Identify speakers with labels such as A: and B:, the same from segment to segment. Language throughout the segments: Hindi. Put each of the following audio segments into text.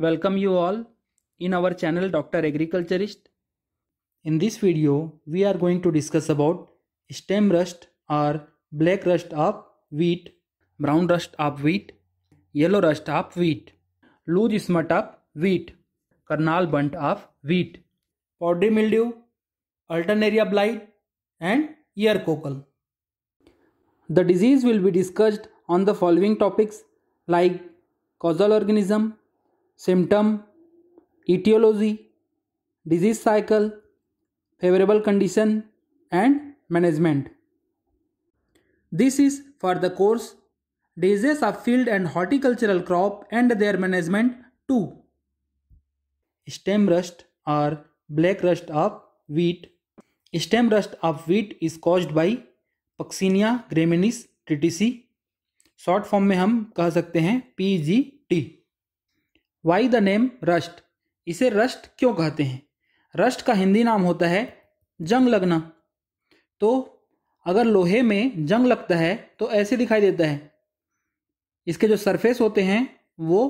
A: Welcome you all in our channel Dr. Agriculturist. In this video, we are going to discuss about stem rust or black rust of wheat, brown rust of wheat, yellow rust of wheat, loose smut of wheat, karnal bunt of wheat, powdery mildew, alternaria blight and ear cockle. The disease will be discussed on the following topics like causal organism, symptom etiology disease cycle favourable condition and management this is for the course diseases of field and horticultural crop and their management to stem rust और black rust of wheat stem rust of wheat is caused by Puccinia graminis tritici short form में हम कह सकते हैं P G T why the name rust इसे रस्ट क्यों कहते हैं रस्ट का हिंदी नाम होता है जंग लगना तो अगर लोहे में जंग लगता है तो ऐसे दिखाई देता है इसके जो सरफेस होते हैं वो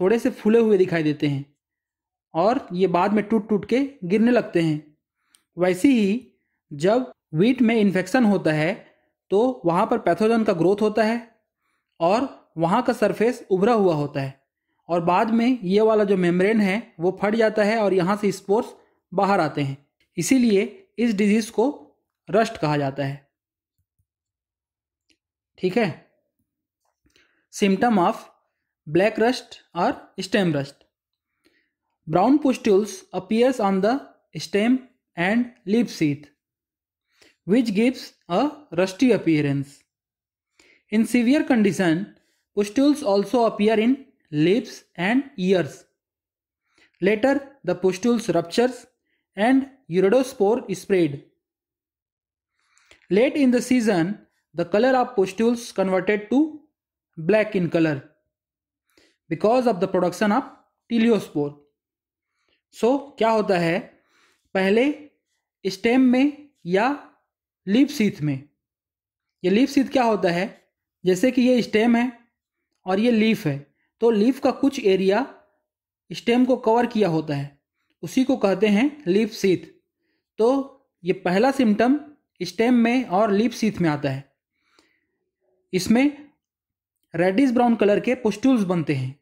A: थोड़े से फूले हुए दिखाई देते हैं और ये बाद में टूट टूट के गिरने लगते हैं वैसे ही जब वीट में इन्फेक्शन होता है तो वहाँ पर पैथोजन का ग्रोथ होता है और वहाँ का सरफेस उभरा हुआ होता है और बाद में ये वाला जो मेम्ब्रेन है वो फट जाता है और यहाँ से स्पोर्ट्स बाहर आते हैं इसीलिए इस डिजीज को रस्ट कहा जाता है ठीक है सिम्टम ऑफ ब्लैक रस्ट और stem rust brown pustules appears on the stem and leaf sheath which gives a rusty appearance in severe condition pustules also appear in lips and ears. Later, the pustules ruptures and uridospore is spread. Late in the season, the color of pustules converted to black in color because of the production of teliospore so, क्या होता है पहले स्टेम में या लीप सीथ में ये लीप सीथ क्या होता है जैसे कि ये स्टेम है और ये लीफ है तो लीफ का कुछ एरिया स्टेम को कवर किया होता है उसी को कहते हैं लीफ सीथ तो ये पहला सिम्टम स्टेम में और लीफ सीथ में आता है इसमें रेडिस ब्राउन कलर के पुस्टूल्स बनते हैं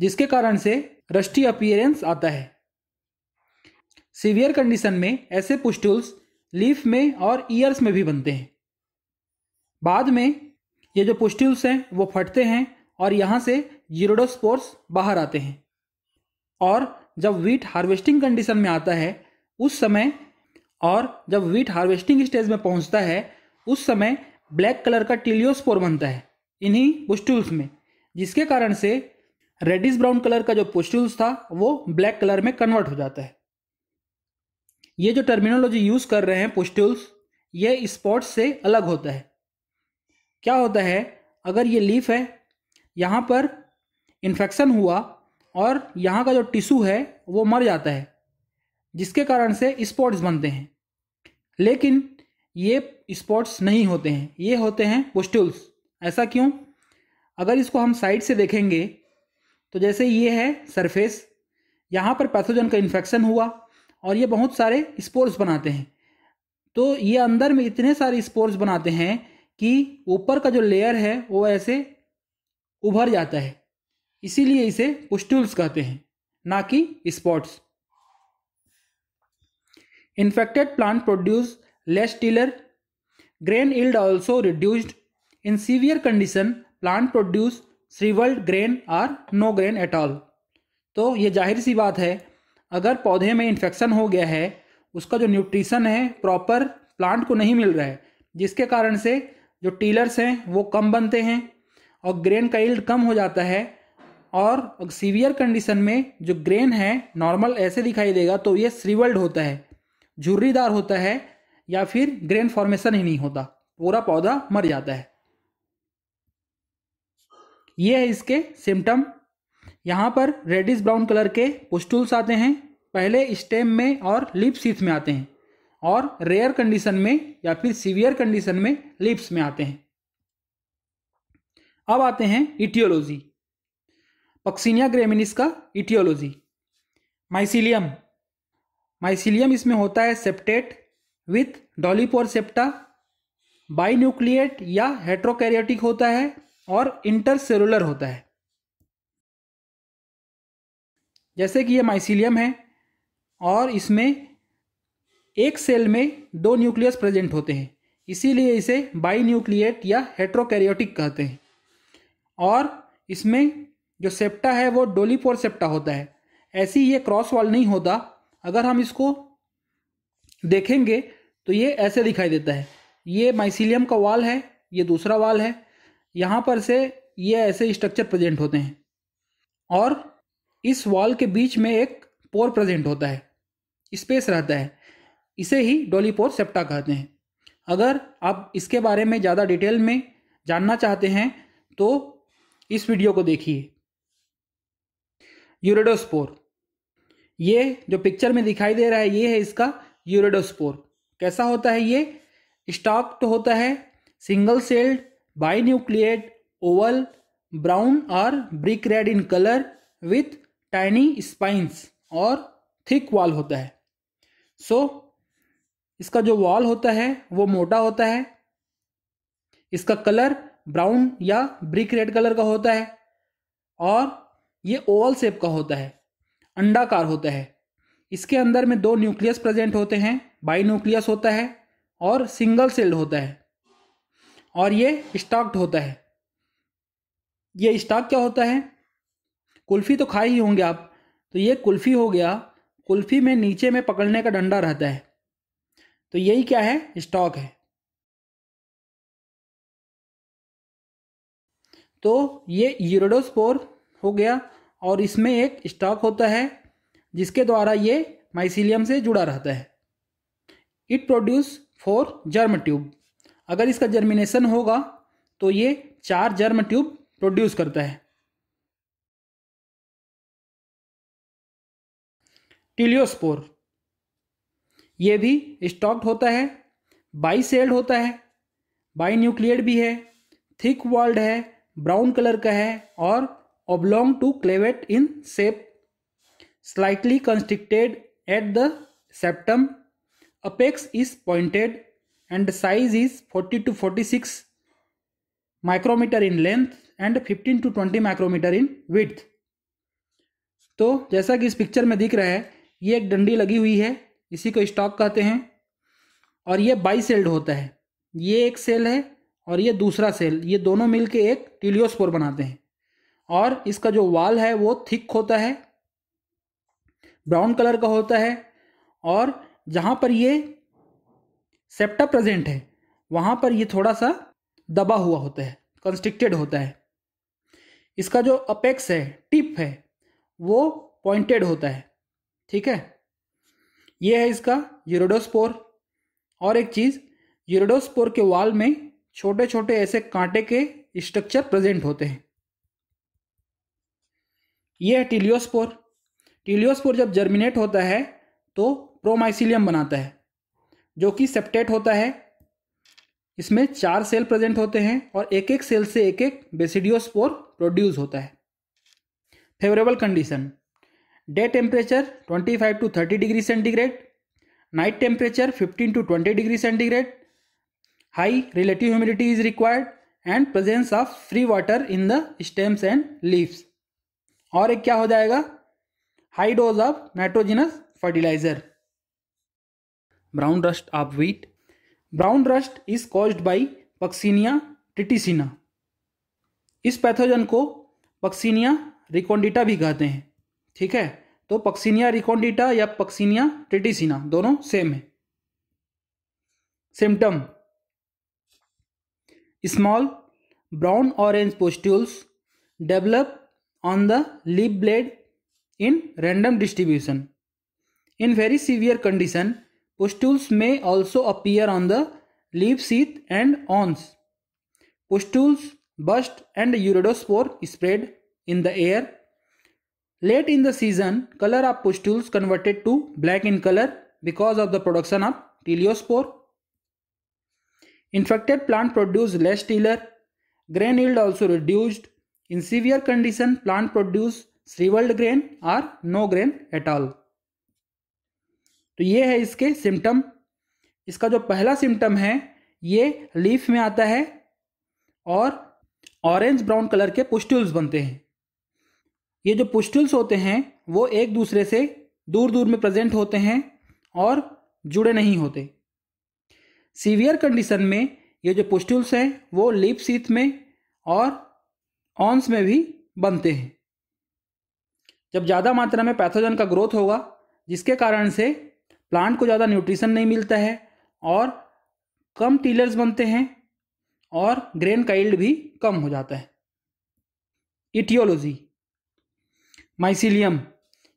A: जिसके कारण से रस्टी अपियरेंस आता है सीवियर कंडीशन में ऐसे पुस्टूल्स लीफ में और ईयर्स में भी बनते हैं बाद में ये जो पुस्टूल्स हैं वो फटते हैं और यहाँ से यूरोडोस्पोर्स बाहर आते हैं और जब वीट हार्वेस्टिंग कंडीशन में आता है उस समय और जब वीट हार्वेस्टिंग स्टेज में पहुंचता है उस समय ब्लैक कलर का टीलियोस्पोर बनता है इन्हीं पुस्टुल्स में जिसके कारण से रेडिस ब्राउन कलर का जो पुस्टुल्स था वो ब्लैक कलर में कन्वर्ट हो जाता है ये जो टर्मिनोलॉजी यूज़ कर रहे हैं पुस्टुल्स ये स्पॉट्स से अलग होता है क्या होता है अगर ये लीफ है यहाँ पर इन्फेक्शन हुआ और यहाँ का जो टिश्यू है वो मर जाता है जिसके कारण से स्पॉट्स बनते हैं लेकिन ये स्पॉट्स नहीं होते हैं ये होते हैं पुस्टुल्स ऐसा क्यों अगर इसको हम साइड से देखेंगे तो जैसे ये है सरफेस यहाँ पर पैथोजन का इन्फेक्शन हुआ और ये बहुत सारे स्पोर्स बनाते हैं तो ये अंदर में इतने सारे स्पोर्स बनाते हैं कि ऊपर का जो लेयर है वो ऐसे उभर जाता है इसीलिए इसे पुस्टुल्स कहते हैं ना कि spots infected plant produce less tiller grain yield also reduced in severe condition plant produce shrivelled grain or no grain at all तो ये जाहिर सी बात है अगर पौधे में इन्फेक्शन हो गया है उसका जो न्यूट्रिशन है प्रॉपर प्लांट को नहीं मिल रहा है जिसके कारण से जो टीलर्स हैं वो कम बनते हैं और ग्रेन का इल्ड कम हो जाता है और सीवियर कंडीशन में जो ग्रेन है नॉर्मल ऐसे दिखाई देगा तो ये श्रीवल्ड होता है झुर्रीदार होता है या फिर ग्रेन फॉर्मेशन ही नहीं होता पूरा पौधा मर जाता है ये है इसके सिम्टम यहाँ पर रेडिस ब्राउन कलर के पुस्टूल्स आते हैं पहले स्टेम में और लिप सीथ में आते हैं और रेयर कंडीशन में या फिर सीवियर कंडीशन में लिप्स में आते हैं अब आते हैं इटियोलॉजी पक्सिनिया ग्रेमिनिस का इटियोलॉजी माइसिलियम माइसिलियम इसमें होता है सेप्टेट विथ डॉलीपोर सेप्टा बाई न्यूक्लिएट या हेट्रोकैरियोटिक होता है और इंटरसेलुलर होता है जैसे कि ये माइसिलियम है और इसमें एक सेल में दो न्यूक्लियस प्रेजेंट होते हैं इसीलिए इसे बाई न्यूक्लिएट या हेट्रोकैरियोटिक कहते हैं और इसमें जो सेप्टा है वो डोलीपोर सेप्टा होता है ऐसी ये क्रॉस वॉल नहीं होता अगर हम इसको देखेंगे तो ये ऐसे दिखाई देता है ये माइसिलियम का वाल है ये दूसरा वाल है यहाँ पर से ये ऐसे स्ट्रक्चर प्रेजेंट होते हैं और इस वॉल के बीच में एक पोर प्रेजेंट होता है स्पेस रहता है इसे ही डोलीपोर सेप्टा कहते हैं अगर आप इसके बारे में ज़्यादा डिटेल में जानना चाहते हैं तो इस वीडियो को देखिए यूरेडोस्पोर ये जो पिक्चर में दिखाई दे रहा है ये है इसका यूरेडोस्पोर कैसा होता है ये स्टॉक तो होता है सिंगल सेल्ड बाई न्यूक्लिएट ओवल ब्राउन और brick red in colour with tiny spines और थिक वॉल होता है सो so, इसका जो वॉल होता है वो मोटा होता है इसका कलर ब्राउन या ब्रिक रेड कलर का होता है और ये ओवल सेप का होता है अंडाकार होता है इसके अंदर में दो न्यूक्लियस प्रेजेंट होते हैं बाई न्यूक्लियस होता है और सिंगल सेल्ड होता है और ये स्टॉक्ड होता है ये स्टॉक क्या होता है कुल्फ़ी तो खाए ही होंगे आप तो ये कुल्फ़ी हो गया कुल्फ़ी में नीचे में पकड़ने का डंडा रहता है तो यही क्या है स्टॉक है तो ये यूरोडोस्पोर हो गया और इसमें एक स्टॉक होता है जिसके द्वारा ये माइसिलियम से जुड़ा रहता है it produce four germ tube अगर इसका जर्मिनेशन होगा तो ये चार जर्म ट्यूब प्रोड्यूस करता है टिलियोस्पोर ये भी स्टॉक्ड होता है बाई सेल्ड होता है बाई न्यूक्लियर भी है थिक वर्ल्ड है ब्राउन कलर का है और oblong to clavate in shape, slightly constricted at the septum. Apex is pointed and size is 40 to 46 micrometre in length and 15 to 20 micrometre in width तो जैसा कि इस पिक्चर में दिख रहा है ये एक डंडी लगी हुई है इसी को स्टॉक कहते हैं और ये बाई सेल्ड होता है ये एक सेल है और ये दूसरा सेल ये दोनों मिलके एक टिलियोस्पोर बनाते हैं और इसका जो वाल है वो थिक होता है ब्राउन कलर का होता है और जहाँ पर ये सेप्टा प्रेजेंट है वहाँ पर ये थोड़ा सा दबा हुआ होता है कंस्ट्रिक्टेड होता है इसका जो अपेक्स है टिप है वो पॉइंटेड होता है ठीक है ये है इसका यूरोडोस्पोर और एक चीज़ यूरोडोस्पोर के वाल में छोटे छोटे ऐसे कांटे के स्ट्रक्चर प्रेजेंट होते हैं ये है टीलियोस्पोर टीलियोस्पोर जब जर्मिनेट होता है तो प्रोमाइसिलियम बनाता है जो कि सेप्टेट होता है इसमें चार सेल प्रेजेंट होते हैं और एक एक सेल से एक एक बेसिडियोस्पोर प्रोड्यूस होता है favourable condition day temperature 25 to 30 degree centigrade night temperature 15 to 20 degree centigrade high relative humidity is required and presence of free water in the stems and leaves और एक क्या हो जाएगा high dose of nitrogenous fertiliser brown rust of wheat brown rust is caused by Puccinia triticina इस पैथोजन को पक्सीनिया रिकोंडिटा भी कहते हैं ठीक है तो पक्सीनिया रिकोंडिटा या पक्सीनिया टिटिसिना दोनों सेम है symptom small brown orange pustules develop on the leaf blade in random distribution. In very severe condition, pustules may also appear on the leaf sheath and awns. Pustules burst and uridospore spread in the air. Late in the season, color of pustules converted to black in color because of the production of teleospore. Infected plant produce less tiller. Grain yield also reduced. In severe condition, plant produce shriveled grain or no grain at all. तो ये है इसके सिम्टम इसका जो पहला सिम्टम है ये लीफ में आता है और ऑरेंज ब्राउन कलर के पुस्टुल्स बनते हैं ये जो पुस्टुल्स होते हैं वो एक दूसरे से दूर दूर में प्रेजेंट होते हैं और जुड़े नहीं होते सीवियर कंडीशन में ये जो पुस्टुल्स हैं वो लीप सीथ में और ऑन्स में भी बनते हैं जब ज़्यादा मात्रा में पैथोजन का ग्रोथ होगा जिसके कारण से प्लांट को ज़्यादा न्यूट्रिशन नहीं मिलता है और कम टीलर्स बनते हैं और ग्रेन का इल्ड भी कम हो जाता है इटियोलॉजी माइसिलियम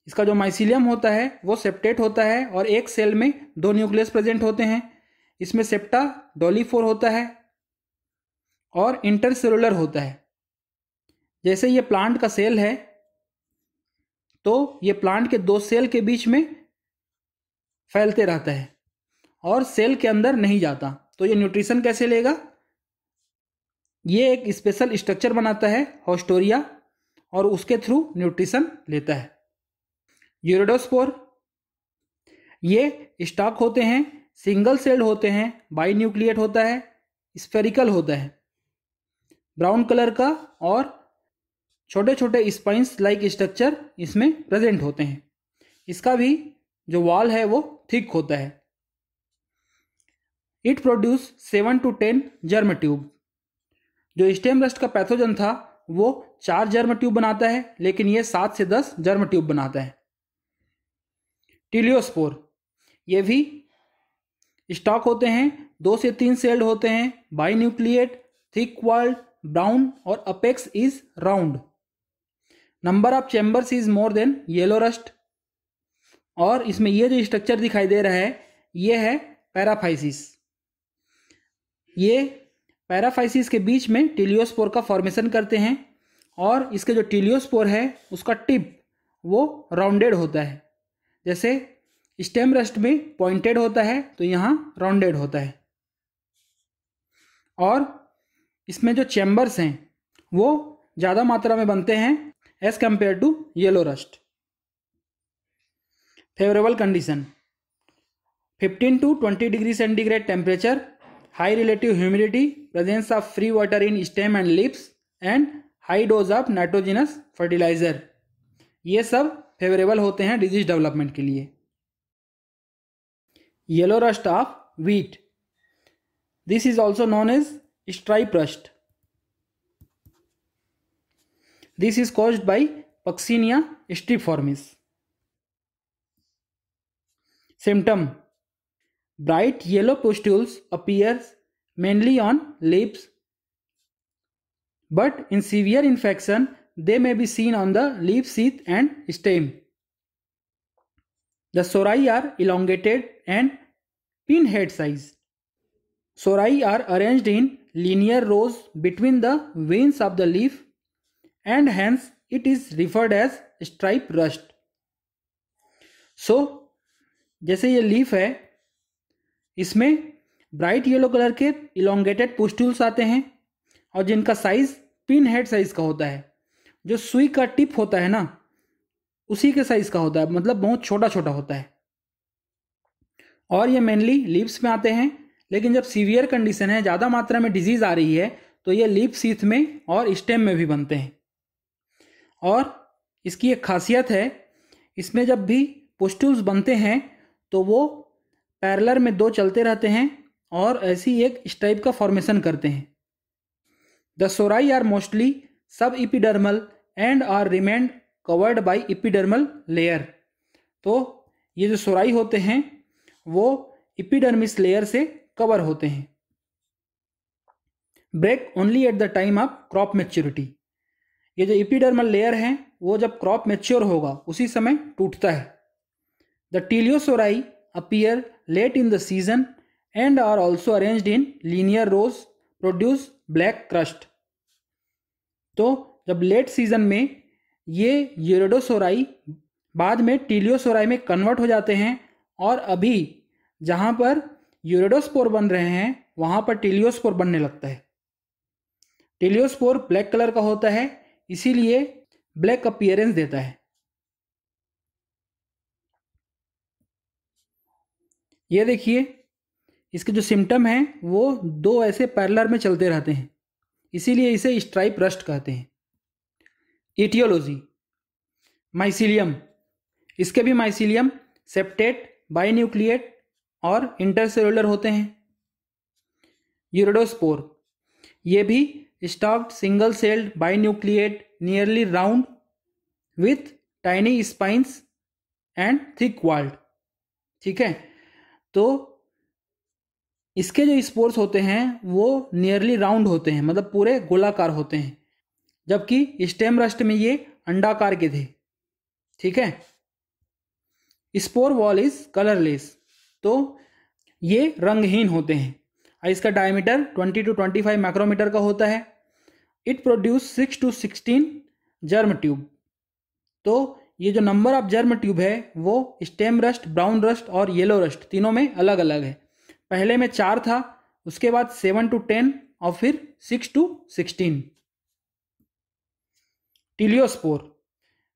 A: इसका जो माइसिलियम होता है वो सेप्टेट होता है और एक सेल में दो न्यूक्लियस प्रेजेंट होते हैं इसमें सेप्टा डोलीफोर होता है और इंटरसेलुलर होता है जैसे ये प्लांट का सेल है तो ये प्लांट के दो सेल के बीच में फैलते रहता है और सेल के अंदर नहीं जाता तो ये न्यूट्रिशन कैसे लेगा ये एक स्पेशल स्ट्रक्चर बनाता है हॉस्टोरिया और उसके थ्रू न्यूट्रिशन लेता है यूरोडोस्पोर ये स्टॉक होते हैं सिंगल सेल्ड होते हैं बाई न्यूक्लिएट होता है स्फेरिकल होता है ब्राउन कलर का और छोटे छोटे स्पाइंस लाइक स्ट्रक्चर इसमें प्रेजेंट होते हैं इसका भी जो वॉल है वो थिक होता है it produce seven to ten germ tube जो स्टेम रस्ट का पैथोजन था वो चार जर्म ट्यूब बनाता है लेकिन ये सात से दस जर्म ट्यूब बनाता है टिलियोस्पोर ये भी स्टॉक होते हैं दो से तीन सेल्ड होते हैं बाई न्यूक्लिएट थिक वर्ल्ड ब्राउन और apex is round number of chambers is more than yellow rust और इसमें ये जो स्ट्रक्चर दिखाई दे रहा है ये है पैराफाइसिस ये पैराफाइसिस के बीच में टिलियोस्पोर का फॉर्मेशन करते हैं और इसके जो टिलियोस्पोर है उसका टिप वो राउंडेड होता है जैसे स्टेम रस्ट में पॉइंटेड होता है तो यहाँ राउंडेड होता है और इसमें जो चैम्बर्स हैं वो ज़्यादा मात्रा में बनते हैं as compare to yellow rust favourable condition fifteen to twenty degree centigrade temperature high relative humidity presence of free water in stem and leaves and high dose of nitrogenous fertiliser ये सब फेवरेबल होते हैं डिजीज डेवलपमेंट के लिए yellow rust of wheat this is also known as stripe rust This is caused by Puccinia striiformis. Symptom Bright yellow pustules appear mainly on lips, but in severe infection, they may be seen on the leaf sheath and stem. The sorai are elongated and pinhead size. Sorai are arranged in linear rows between the veins of the leaf and hence it is referred as stripe rust. So so, जैसे ये लीफ है इसमें ब्राइट येलो कलर के इलोंगेटेड पुस्टूल्स आते हैं और जिनका साइज पिन हेड साइज का होता है जो सुई का टिप होता है ना उसी के साइज का होता है मतलब बहुत छोटा छोटा होता है और ये मेनली लीव्स में आते हैं लेकिन जब सीवियर कंडीशन है ज़्यादा मात्रा में डिजीज़ आ रही है तो ये लीप सीथ में और स्टेम में भी बनते हैं और इसकी एक खासियत है इसमें जब भी पुस्टुल्स बनते हैं तो वो पैरलर में दो चलते रहते हैं और ऐसी एक स्टाइप का फॉर्मेशन करते हैं the sori are mostly subepidermal and are remained covered by epidermal layer तो ये जो सोराई होते हैं वो इपिडर्मिस लेयर से कवर होते हैं break only at the time of crop maturity ये जो इपीडर्मल लेयर है वो जब क्रॉप मेच्योर होगा उसी समय टूटता है the teliosori appear late in the season and are also arranged in linear rows produce black crust तो जब लेट सीजन में ये यूरोडोसोराई बाद में टीलियोसोराई में कन्वर्ट हो जाते हैं और अभी जहां पर यूरोडोस्पोर बन रहे हैं वहां पर टीलियोस्पोर बनने लगता है टीलियोस्पोर ब्लैक कलर का होता है इसीलिए ब्लैक अपियरेंस देता है ये देखिए इसके जो सिम्टम हैं वो दो ऐसे पैरलर में चलते रहते हैं इसीलिए इसे स्ट्राइप रस्ट कहते हैं इटियोलॉजी माइसिलियम इसके भी माइसिलियम सेप्टेट बाइन्यूक्लिएट और इंटरसेलुलर होते हैं यूरोडोस्पोर ये भी सिंगल सेल्ड बाई न्यूक्लिएट nearly round with tiny spines and thick walled ठीक है तो इसके जो स्पोर्स होते हैं वो नियरली राउंड होते हैं मतलब पूरे गोलाकार होते हैं जबकि स्टेम रस्ट में ये अंडाकार के थे ठीक है स्पोर वॉल इज कलरलेस तो ये रंगहीन होते हैं इसका डायमीटर 20 टू 25 माइक्रोमीटर का होता है it produce six to sixteen germ tube तो ये जो नंबर ऑफ जर्म ट्यूब है वो स्टेम रस्ट ब्राउन रस्ट और येलो रस्ट तीनों में अलग अलग है पहले में चार था उसके बाद सेवन टू टेन और फिर six to sixteen teliospore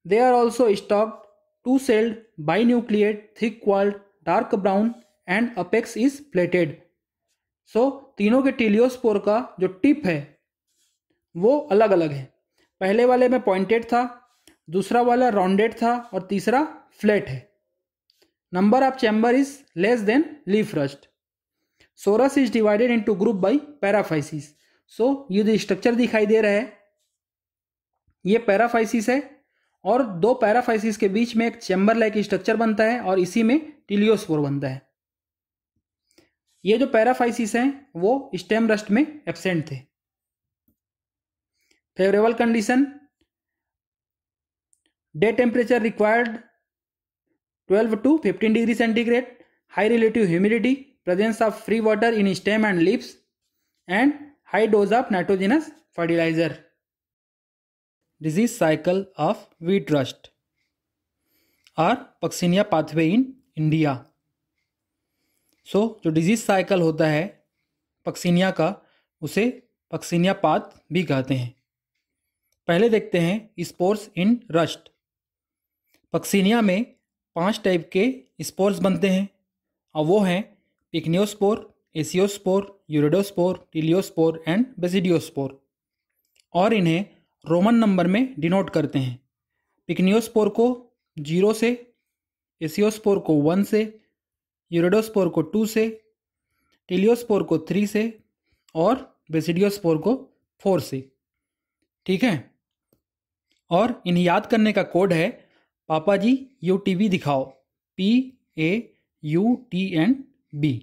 A: they are also stalk two celled बाई न्यूक्लिएट thick walled dark brown and apex is plated so तीनों के टिलियोस्पोर का जो टिप है वो अलग अलग है पहले वाले में पॉइंटेड था दूसरा वाला राउंडेड था और तीसरा फ्लैट है number of chamber is less than leaf rust sorus is divided into group by paraphysis so ये जो स्ट्रक्चर दिखाई दे रहा है ये पैराफाइसिस है और दो पैराफाइसिस के बीच में एक चैम्बर लाइक स्ट्रक्चर बनता है और इसी में टिलियोस्पोर बनता है ये जो पैराफाइसिस हैं वो स्टेम रस्ट में एबसेंट थे favourable condition day temperature required 12 to 15 degree centigrade high relative humidity presence of free water in stem and leaves and high dose of nitrogenous fertiliser disease cycle of wheat rust और Puccinia pathway in India so जो डिजीज साइकिल होता है पक्सिनिया का उसे पक्सिनिया पाथ भी कहते हैं पहले देखते हैं स्पोर्स इन रस्ट पक्सीनिया में पांच टाइप के स्पोर्स बनते हैं और वो हैं pycniospore aeciospore urediospore teliospore and basidiospore और इन्हें रोमन नंबर में डिनोट करते हैं पिकनियोस्पोर को जीरो से एसियोस्पोर को वन से यूरिडोस्पोर को टू से टीलियोस्पोर को थ्री से और बेसिडियोस्पोर को फोर से ठीक है और इन्हें याद करने का कोड है पापा जी यू टी वी दिखाओ P A U T N B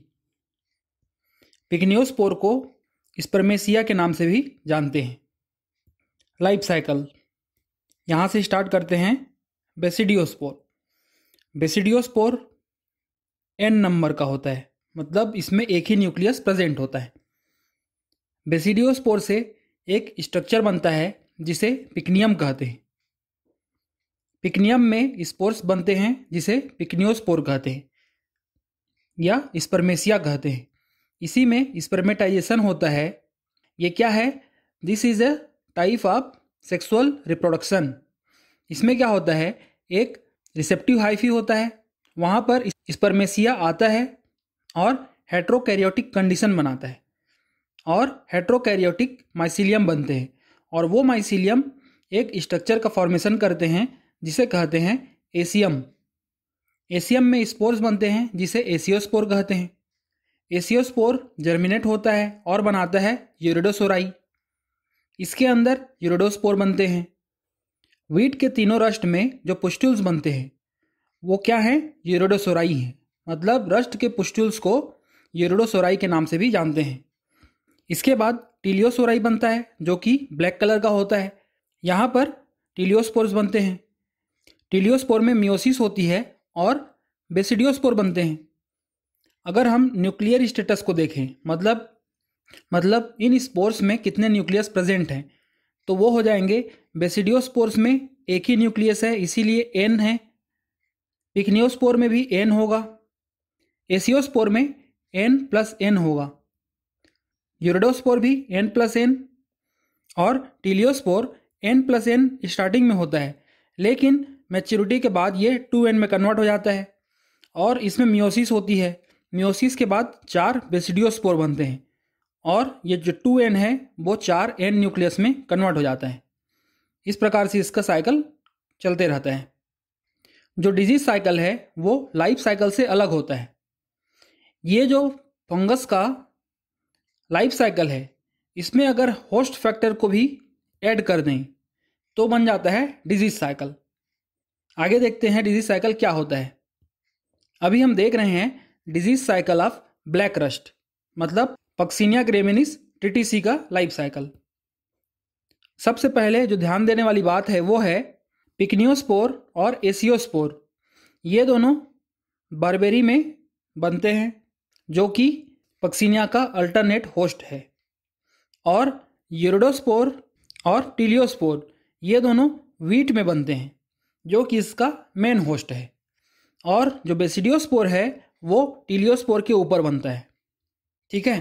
A: pycniospore को स्पर्मेसिया के नाम से भी जानते हैं लाइफ साइकिल यहाँ से स्टार्ट करते हैं बेसिडियोस्पोर बेसिडियोस्पोर एन नंबर का होता है मतलब इसमें एक ही न्यूक्लियस प्रेजेंट होता है बेसिडियोस्पोर से एक स्ट्रक्चर बनता है जिसे पिकनियम कहते हैं पिकनियम में स्पोर्स बनते हैं जिसे पिकनियोस्पोर कहते हैं या स्पर्मेसिया कहते हैं इसी में स्पर्मेटाइजेशन होता है ये क्या है this is a type of sexual reproduction इसमें क्या होता है एक रिसेप्टिव हाइफी होता है वहाँ पर स्पर्मेसिया आता है और हेट्रोकैरियोटिक कंडीशन बनाता है और हेट्रोकैरियोटिक माइसिलियम बनते हैं और वो माइसिलियम एक स्ट्रक्चर का फॉर्मेशन करते हैं जिसे कहते हैं एसियम एसियम में स्पोर्स बनते हैं जिसे एसियोस्पोर कहते हैं एसियोस्पोर जर्मिनेट होता है और बनाता है यूरोडोसोराई इसके अंदर यूरोडोस्पोर बनते हैं वीट के तीनों रस्ट में जो पुस्टुल्स बनते हैं वो क्या हैं यूरोडोसोराई हैं मतलब रस्ट के पुस्टुल्स को यूरोडोसोराई के नाम से भी जानते हैं इसके बाद टीलियोसोराई बनता है जो कि ब्लैक कलर का होता है यहाँ पर टीलियोस्पोर्स बनते हैं टीलियोस्पोर में मियोसिस होती है और बेसिडियोस्पोर बनते हैं अगर हम न्यूक्लियर स्टेटस को देखें मतलब मतलब इन स्पोर्स में कितने न्यूक्लियस प्रेजेंट हैं तो वो हो जाएंगे बेसिडियोस्पोर्स में एक ही न्यूक्लियस है इसीलिए एन है पिकनियोस्पोर में भी एन होगा एसियोस्पोर में एन प्लस एन होगा यूरेडोस्पोर भी एन प्लस एन और teliospore N plus N starting में होता है लेकिन मैच्योरिटी के बाद ये टू एन में कन्वर्ट हो जाता है और इसमें मियोसिस होती है मियोसिस के बाद चार बेसिडियोस्पोर बनते हैं और ये जो टू एन है वो चार एन न्यूक्लियस में कन्वर्ट हो जाता है इस प्रकार से इसका साइकिल चलते रहता है जो डिजीज साइकिल है वो लाइफ साइकिल से अलग होता है ये जो फंगस का लाइफ साइकिल है इसमें अगर होस्ट फैक्टर को भी ऐड कर दें तो बन जाता है डिजीज साइकिल आगे देखते हैं डिजीज साइकिल क्या होता है अभी हम देख रहे हैं disease cycle of black rust मतलब पक्सीनिया ग्रेमिनिस टीटीसी का लाइफ साइकिल सबसे पहले जो ध्यान देने वाली बात है वो है पिकनियोस्पोर और एसियोस्पोर ये दोनों बर्बेरी में बनते हैं जो कि पक्सिनिया का अल्टरनेट होस्ट है और यूरोडोस्पोर और टीलियोस्पोर ये दोनों वीट में बनते हैं जो कि इसका मेन होस्ट है और जो बेसिडियोस्पोर है वो टीलियोस्पोर के ऊपर बनता है ठीक है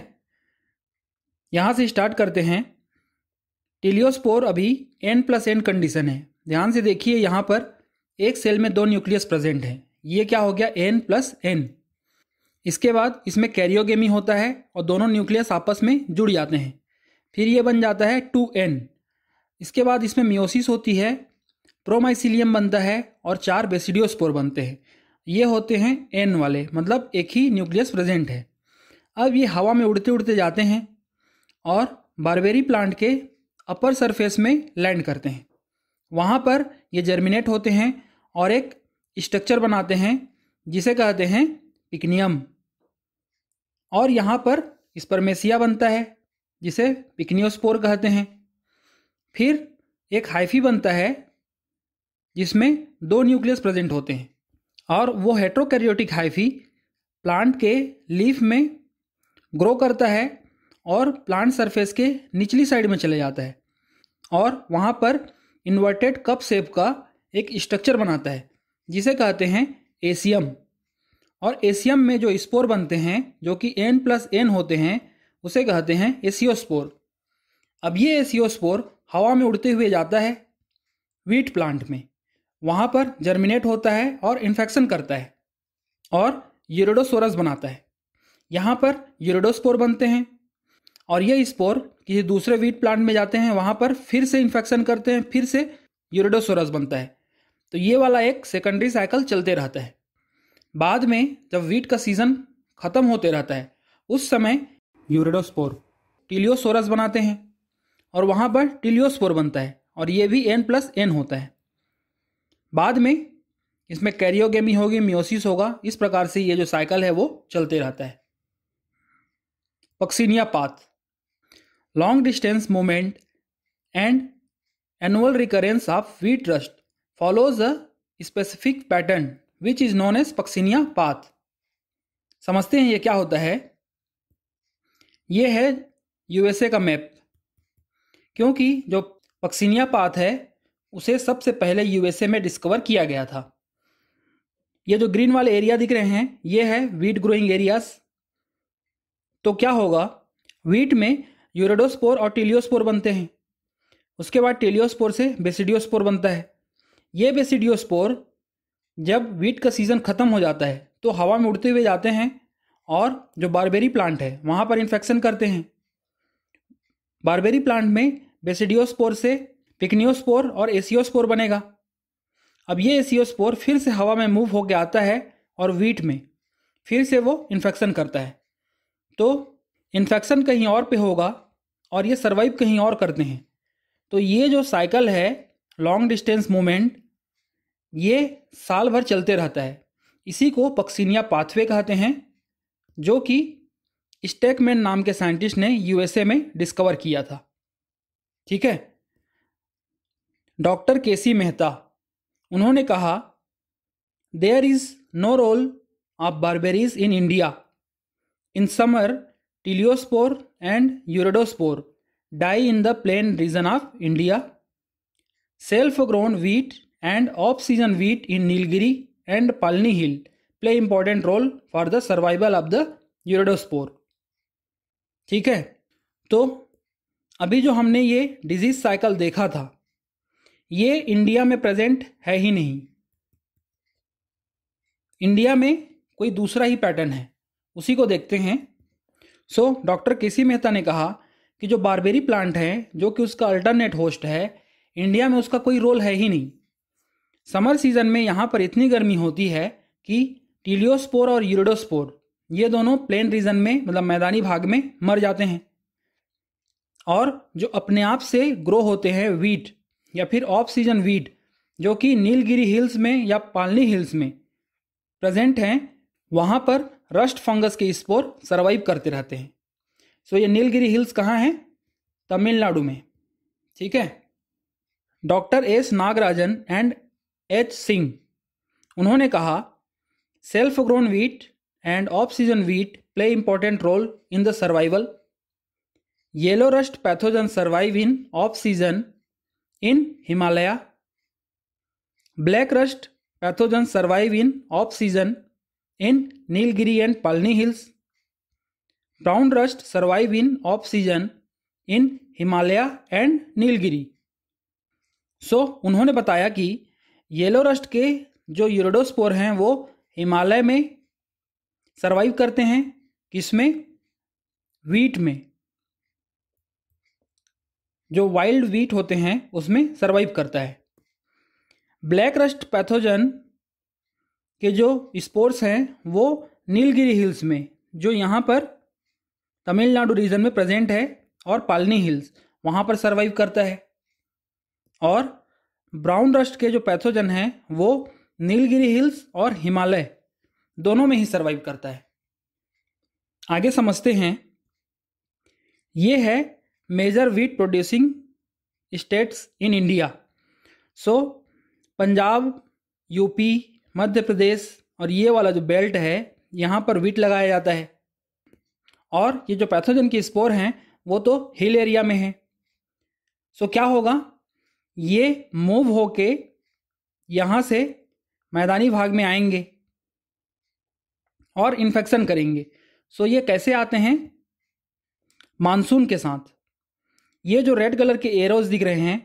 A: यहाँ से स्टार्ट करते हैं टीलियोस्पोर अभी एन प्लस एन कंडीशन है ध्यान से देखिए यहाँ पर एक सेल में दो न्यूक्लियस प्रेजेंट है ये क्या हो गया एन प्लस एन इसके बाद इसमें कैरियोगेमी होता है और दोनों न्यूक्लियस आपस में जुड़ जाते हैं फिर ये बन जाता है टू एन इसके बाद इसमें मियोसिस होती है प्रोमाइसिलियम बनता है और चार बेसिडियोस्पोर बनते हैं ये होते हैं एन वाले मतलब एक ही न्यूक्लियस प्रेजेंट है अब ये हवा में उड़ते उड़ते जाते हैं और बारबेरी प्लांट के अपर सरफेस में लैंड करते हैं वहाँ पर ये जर्मिनेट होते हैं और एक स्ट्रक्चर बनाते हैं जिसे कहते हैं पिकनियम और यहाँ पर स्पर्मेसिया बनता है जिसे पिकनियोस्पोर कहते हैं फिर एक हाइफी बनता है जिसमें दो न्यूक्लियस प्रेजेंट होते हैं और वो हेट्रोकैरियोटिक हाइफी प्लांट के लीफ में ग्रो करता है और प्लांट सरफेस के निचली साइड में चले जाता है और वहाँ पर इन्वर्टेड कप सेप का एक स्ट्रक्चर बनाता है जिसे कहते हैं एसीएम और एशियम में जो स्पोर बनते हैं जो कि एन प्लस एन होते हैं उसे कहते हैं एसियोस्पोर अब ये एसियोस्पोर हवा में उड़ते हुए जाता है वीट प्लांट में वहाँ पर जर्मिनेट होता है और इन्फेक्शन करता है और यूरोडोसोरस बनाता है यहाँ पर यूरोडोस्पोर बनते हैं और ये स्पोर किसी दूसरे वीट प्लांट में जाते हैं वहाँ पर फिर से इन्फेक्शन करते हैं फिर से यूरोडोसोरस बनता है तो ये वाला एक सेकेंडरी साइकिल चलते रहता है बाद में जब वीट का सीजन खत्म होते रहता है उस समय यूरेडोस्पोर टीलियोसोरस बनाते हैं और वहां पर टीलियोस्पोर बनता है और ये भी एन प्लस एन होता है बाद में इसमें कैरियोगेमी होगी म्योसिस होगा इस प्रकार से ये जो साइकिल है वो चलते रहता है Puccinia path long distance movement and annual recurrence of wheat rust follows a specific pattern which is known as Puccinia path समझते हैं ये क्या होता है ये है यूएसए का मैप क्योंकि जो पक्सिनिया पाथ है उसे सबसे पहले यूएसए में डिस्कवर किया गया था ये जो ग्रीन वाले एरिया दिख रहे हैं ये है वीट ग्रोइंग एरियाज तो क्या होगा वीट में यूरेडोस्पोर और टेलियोस्पोर बनते हैं उसके बाद टेलियोस्पोर से बेसिडियोस्पोर बनता है ये बेसिडियोस्पोर जब वीट का सीज़न ख़त्म हो जाता है तो हवा में उड़ते हुए जाते हैं और जो बारबेरी प्लांट है वहाँ पर इन्फेक्शन करते हैं बारबेरी प्लांट में बेसिडियोस्पोर से पिकनियोस्पोर और एसियोस्पोर बनेगा अब ये एसियोस्पोर फिर से हवा में मूव होकर आता है और वीट में फिर से वो इन्फेक्शन करता है तो इन्फेक्शन कहीं और पे होगा और ये सर्वाइव कहीं और करते हैं तो ये जो साइकिल है लॉन्ग डिस्टेंस मूवमेंट ये साल भर चलते रहता है इसी को पक्सिनिया पाथवे कहते हैं जो कि स्टेकमैन नाम के साइंटिस्ट ने यूएसए में डिस्कवर किया था ठीक है डॉक्टर के सी मेहता उन्होंने कहा there is no role of barberries in India in summer teliospore and uredospore die in the plain region of India self grown wheat and off-season wheat in Nilgiri and Palni Hill play important role for the survival of the uredospore ठीक है तो अभी जो हमने ये डिजीज साइकिल देखा था ये इंडिया में प्रेजेंट है ही नहीं इंडिया में कोई दूसरा ही पैटर्न है उसी को देखते हैं सो डॉक्टर के सी मेहता ने कहा कि जो बारबेरी प्लांट है जो कि उसका अल्टरनेट होस्ट है इंडिया में उसका कोई रोल है ही नहीं समर सीजन में यहाँ पर इतनी गर्मी होती है कि टीलियोस्पोर और यूरिडोस्पोर ये दोनों प्लेन रीजन में मतलब मैदानी भाग में मर जाते हैं और जो अपने आप से ग्रो होते हैं वीट या फिर ऑफ सीजन वीट जो कि नीलगिरी हिल्स में या पालनी हिल्स में प्रेजेंट हैं वहाँ पर रस्ट फंगस के स्पोर सर्वाइव करते रहते हैं सो ये नीलगिरी हिल्स कहाँ हैं तमिलनाडु में ठीक है doctor S Nagarajan and H Singh उन्होंने कहा self grown wheat and off season wheat play important role in the survival yellow rust pathogen survive in off season in Himalaya black rust pathogen survive in off season in Nilgiri and Palani hills brown rust survive in off season in Himalaya and Nilgiri so उन्होंने बताया कि येलो रस्ट के जो यूरोडोस्पोर हैं वो हिमालय में सरवाइव करते हैं किसमें वीट में जो वाइल्ड वीट होते हैं उसमें सरवाइव करता है ब्लैक रस्ट पैथोजन के जो स्पोर्स हैं वो नीलगिरी हिल्स में जो यहाँ पर तमिलनाडु रीजन में प्रेजेंट है और पालनी हिल्स वहाँ पर सरवाइव करता है और ब्राउन रस्ट के जो पैथोजन हैं वो नीलगिरी हिल्स और हिमालय दोनों में ही सरवाइव करता है आगे समझते हैं ये है major wheat producing states in India so Punjab UP Madhya Pradesh और ये वाला जो बेल्ट है यहाँ पर वीट लगाया जाता है और ये जो पैथोजन के स्पोर हैं वो तो हिल एरिया में है सो so, क्या होगा ये मूव होके यहाँ से मैदानी भाग में आएंगे और इन्फेक्शन करेंगे सो ये कैसे आते हैं मानसून के साथ ये जो रेड कलर के एरोज दिख रहे हैं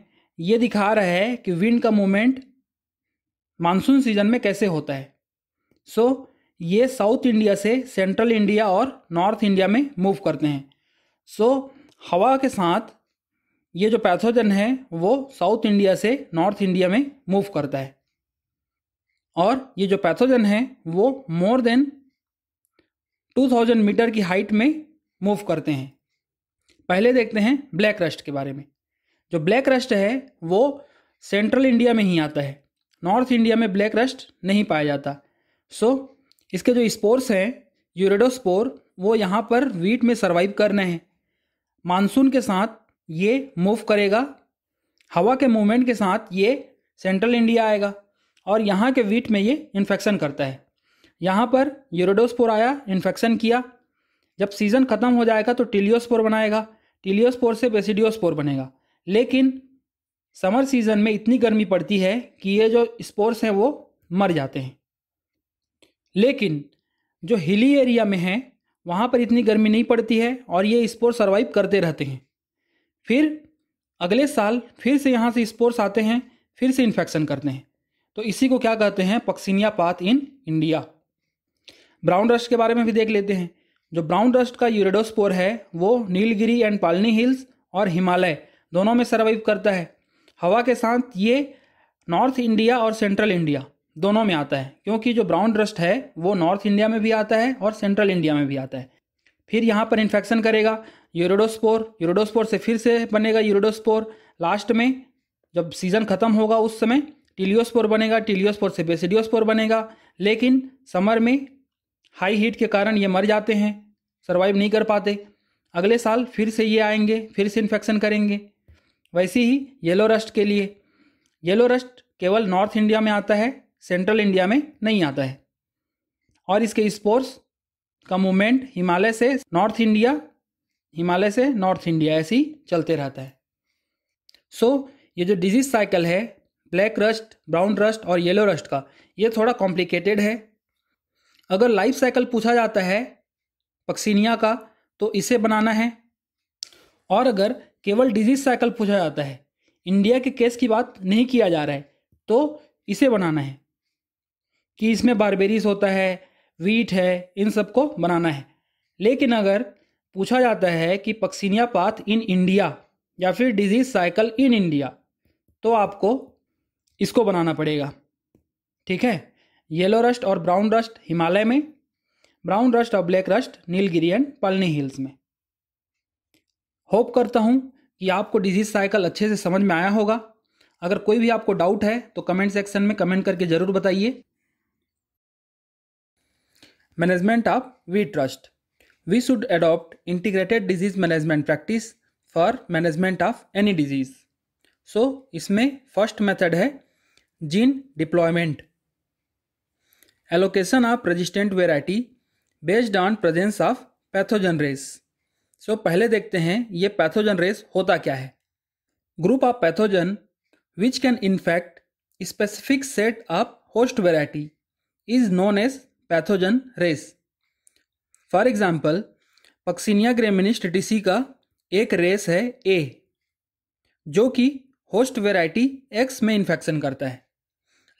A: ये दिखा रहा है कि विंड का मूवमेंट मानसून सीजन में कैसे होता है सो so, ये साउथ इंडिया से सेंट्रल इंडिया और नॉर्थ इंडिया में मूव करते हैं सो so, हवा के साथ ये जो पैथोजन है वो साउथ इंडिया से नॉर्थ इंडिया में मूव करता है और ये जो पैथोजन है वो मोर देन 2000 मीटर की हाइट में मूव करते हैं पहले देखते हैं ब्लैक रस्ट के बारे में जो ब्लैक रस्ट है वो सेंट्रल इंडिया में ही आता है नॉर्थ इंडिया में ब्लैक रस्ट नहीं पाया जाता सो इसके जो स्पोर्स हैं यूरेडोस्पोर वो यहाँ पर वीट में सर्वाइव करने हैं मानसून के साथ ये मूव करेगा हवा के मूवमेंट के साथ ये सेंट्रल इंडिया आएगा और यहाँ के वीट में ये इन्फेक्शन करता है यहाँ पर यूरोडोस्पोर आया इन्फेक्शन किया जब सीज़न ख़त्म हो जाएगा तो टिलियोस्पोर बनाएगा टिलियोस्पोर से बेसिडियोस्पोर बनेगा लेकिन समर सीज़न में इतनी गर्मी पड़ती है कि ये जो स्पोर्स हैं वो मर जाते हैं लेकिन जो हिली एरिया में हैं वहाँ पर इतनी गर्मी नहीं पड़ती है और ये स्पोर सर्वाइव करते रहते हैं फिर अगले साल फिर से यहाँ से स्पोर्स आते हैं फिर से इन्फेक्शन करते हैं तो इसी को क्या कहते हैं Puccinia path in India brown rust के बारे में भी देख लेते हैं जो ब्राउन रस्ट का यूरेडोस्पोर है वो नीलगिरी एंड पालनी हिल्स और हिमालय दोनों में सर्वाइव करता है हवा के साथ ये नॉर्थ इंडिया और सेंट्रल इंडिया दोनों में आता है क्योंकि जो ब्राउन रस्ट है वो नॉर्थ इंडिया में भी आता है और सेंट्रल इंडिया में भी आता है फिर यहाँ पर इन्फेक्शन करेगा यूरोडोस्पोर यूरोडोस्पोर से फिर से बनेगा यूरोडोस्पोर लास्ट में जब सीजन खत्म होगा उस समय टीलियोस्पोर बनेगा टीलियोस्पोर से बेसिडियोस्पोर बनेगा लेकिन समर में हाई हीट के कारण ये मर जाते हैं सर्वाइव नहीं कर पाते अगले साल फिर से ये आएंगे फिर से इन्फेक्शन करेंगे वैसे ही येलो रस्ट के लिए येलो रस्ट केवल नॉर्थ इंडिया में आता है सेंट्रल इंडिया में नहीं आता है और इसके स्पोर्स का मूवमेंट हिमालय से नॉर्थ इंडिया हिमालय से नॉर्थ इंडिया ऐसे ही चलते रहता है सो so, ये जो डिजीज साइकिल है ब्लैक रस्ट ब्राउन रस्ट और येलो रस्ट का ये थोड़ा कॉम्प्लिकेटेड है अगर लाइफ साइकिल पूछा जाता है पक्सीनिया का तो इसे बनाना है और अगर केवल डिजीज साइकिल पूछा जाता है इंडिया के केस की बात नहीं किया जा रहा है तो इसे बनाना है कि इसमें बारबेरीज होता है वीट है इन सबको बनाना है लेकिन अगर पूछा जाता है कि पक्सीनिया पाथ इन इंडिया या फिर डिजीज साइकिल इन इंडिया तो आपको इसको बनाना पड़ेगा ठीक है येलो रस्ट और ब्राउन रस्ट हिमालय में ब्राउन रस्ट और black rust Nilgiri and Palani hills में होप करता हूँ कि आपको डिजीज साइकिल अच्छे से समझ में आया होगा अगर कोई भी आपको डाउट है तो कमेंट सेक्शन में कमेंट करके ज़रूर बताइए management of wheat rust we should adopt integrated disease management practice for management of any disease so इसमें फर्स्ट मेथड है gene deployment allocation of resistant variety based on presence of pathogen race so पहले देखते हैं ये पैथोजन रेस होता क्या है group of pathogen which can infect specific set of host variety is known as pathogen race for example Puccinia graminis tritici का एक रेस है ए जो कि होस्ट वेराइटी एक्स में इन्फेक्शन करता है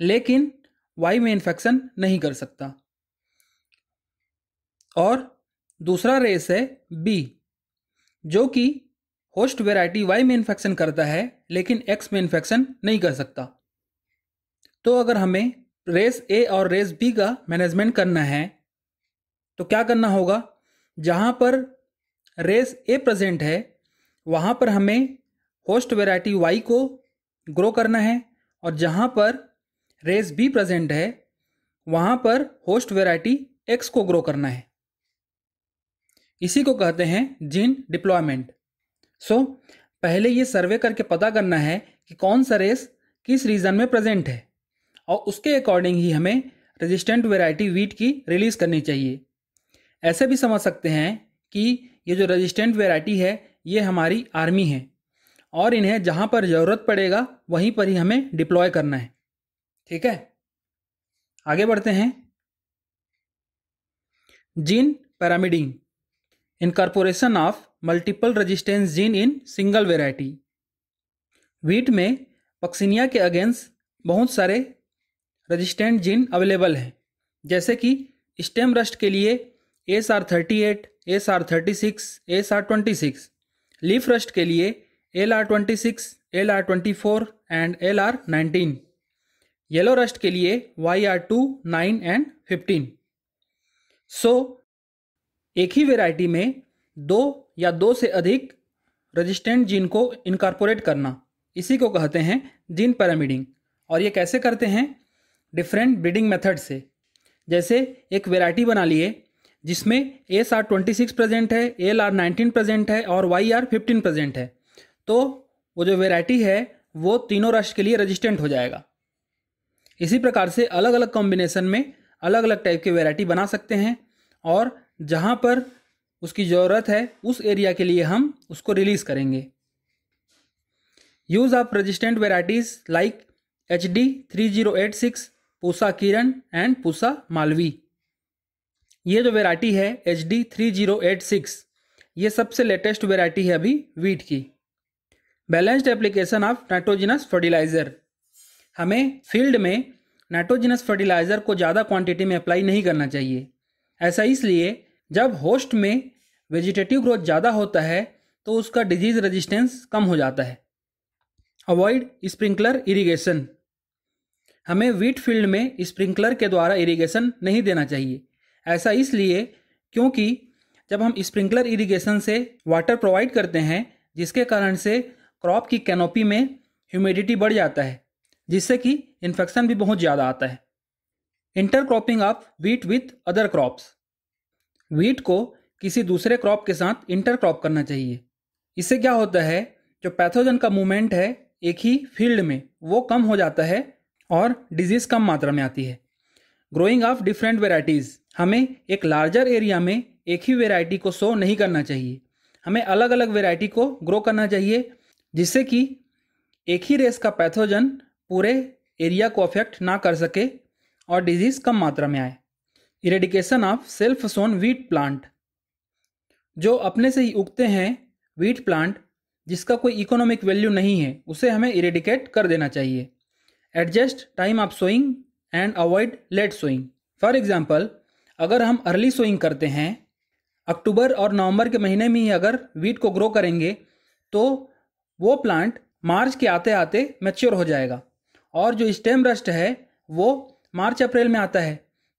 A: लेकिन वाई में इन्फेक्शन नहीं कर सकता और दूसरा रेस है बी जो कि होस्ट वेराइटी वाई में इन्फेक्शन करता है लेकिन एक्स में इन्फेक्शन नहीं कर सकता तो अगर हमें रेस ए और रेस बी का मैनेजमेंट करना है तो क्या करना होगा जहाँ पर रेस ए प्रेजेंट है वहाँ पर हमें होस्ट वेराइटी वाई को ग्रो करना है और जहाँ पर रेस बी प्रेजेंट है वहाँ पर होस्ट वेराइटी एक्स को ग्रो करना है इसी को कहते हैं जीन डिप्लॉयमेंट सो so, पहले ये सर्वे करके पता करना है कि कौन सा रेस किस रीजन में प्रेजेंट है और उसके अकॉर्डिंग ही हमें रेजिस्टेंट वेराइटी वीट की रिलीज़ करनी चाहिए ऐसे भी समझ सकते हैं कि ये जो रेजिस्टेंट वेराइटी है ये हमारी आर्मी है और इन्हें जहाँ पर ज़रूरत पड़ेगा वहीं पर ही हमें डिप्लॉय करना है ठीक है आगे बढ़ते हैं gene pyramiding incorporation of multiple resistance gene in single variety wheat में पक्सिनिया के अगेंस्ट बहुत सारे रेजिस्टेंट जीन अवेलेबल हैं जैसे कि स्टेम रस्ट के लिए S R thirty eight S R thirty six S R twenty six leaf rust के लिए L R twenty six L R twenty four and L R nineteen yellow rust के लिए Y R two nine and fifteen so एक ही वेराइटी में दो या दो से अधिक रजिस्टेंट जीन को इनकारपोरेट करना इसी को कहते हैं जीन पैरामीडिंग और ये कैसे करते हैं डिफरेंट ब्रीडिंग मेथड से जैसे एक वेराइटी बना लिए जिसमें S R twenty six present है एल आर नाइनटीन प्रेजेंट है और वाई आर फिफ्टीन प्रेजेंट है तो वो जो वेराइटी है वो तीनों राष्ट्र के लिए रजिस्टेंट हो जाएगा इसी प्रकार से अलग अलग कॉम्बिनेशन में अलग अलग टाइप की वेराइटी बना सकते हैं और जहाँ पर उसकी ज़रूरत है उस एरिया के लिए हम उसको रिलीज़ करेंगे use of resistant varieties like H D three zero eight six Pusa Kiran and Pusa Malvi ये जो वेराइटी है H D three zero eight six ये सबसे लेटेस्ट वेराइटी है अभी वीट की balanced application of nitrogenous fertiliser हमें फील्ड में नाइट्रोजिनस फर्टिलाइज़र को ज़्यादा क्वांटिटी में अप्लाई नहीं करना चाहिए ऐसा इसलिए जब होस्ट में वेजिटेटिव ग्रोथ ज़्यादा होता है तो उसका डिजीज़ रेजिस्टेंस कम हो जाता है अवॉइड स्प्रिंकलर इरीगेशन हमें वीट फील्ड में स्प्रिंकलर के द्वारा इरीगेशन नहीं देना चाहिए ऐसा इसलिए क्योंकि जब हम स्प्रिंकलर इरिगेशन से वाटर प्रोवाइड करते हैं जिसके कारण से क्रॉप की कैनोपी में ह्यूमिडिटी बढ़ जाता है जिससे कि इन्फेक्शन भी बहुत ज़्यादा आता है intercropping of wheat with other crops wheat को किसी दूसरे क्रॉप के साथ इंटरक्रॉप करना चाहिए इससे क्या होता है जो पैथोजन का मूवमेंट है एक ही फील्ड में वो कम हो जाता है और डिजीज़ कम मात्रा में आती है ग्रोइंग ऑफ डिफरेंट वेराइटीज़ हमें एक लार्जर एरिया में एक ही वेराइटी को सो नहीं करना चाहिए हमें अलग अलग वेराइटी को ग्रो करना चाहिए जिससे कि एक ही रेस का पैथोजन पूरे एरिया को अफेक्ट ना कर सके और डिजीज़ कम मात्रा में आए eradication of self sown wheat plant जो अपने से ही उगते हैं वीट प्लांट जिसका कोई इकोनॉमिक वैल्यू नहीं है उसे हमें इरेडिकेट कर देना चाहिए adjust time of sowing and avoid late sowing for example अगर हम अर्ली सोइंग करते हैं अक्टूबर और नवंबर के महीने में ही अगर वीट को ग्रो करेंगे तो वो प्लांट मार्च के आते आते मैच्योर हो जाएगा और जो स्टेम रस्ट है वो मार्च अप्रैल में आता है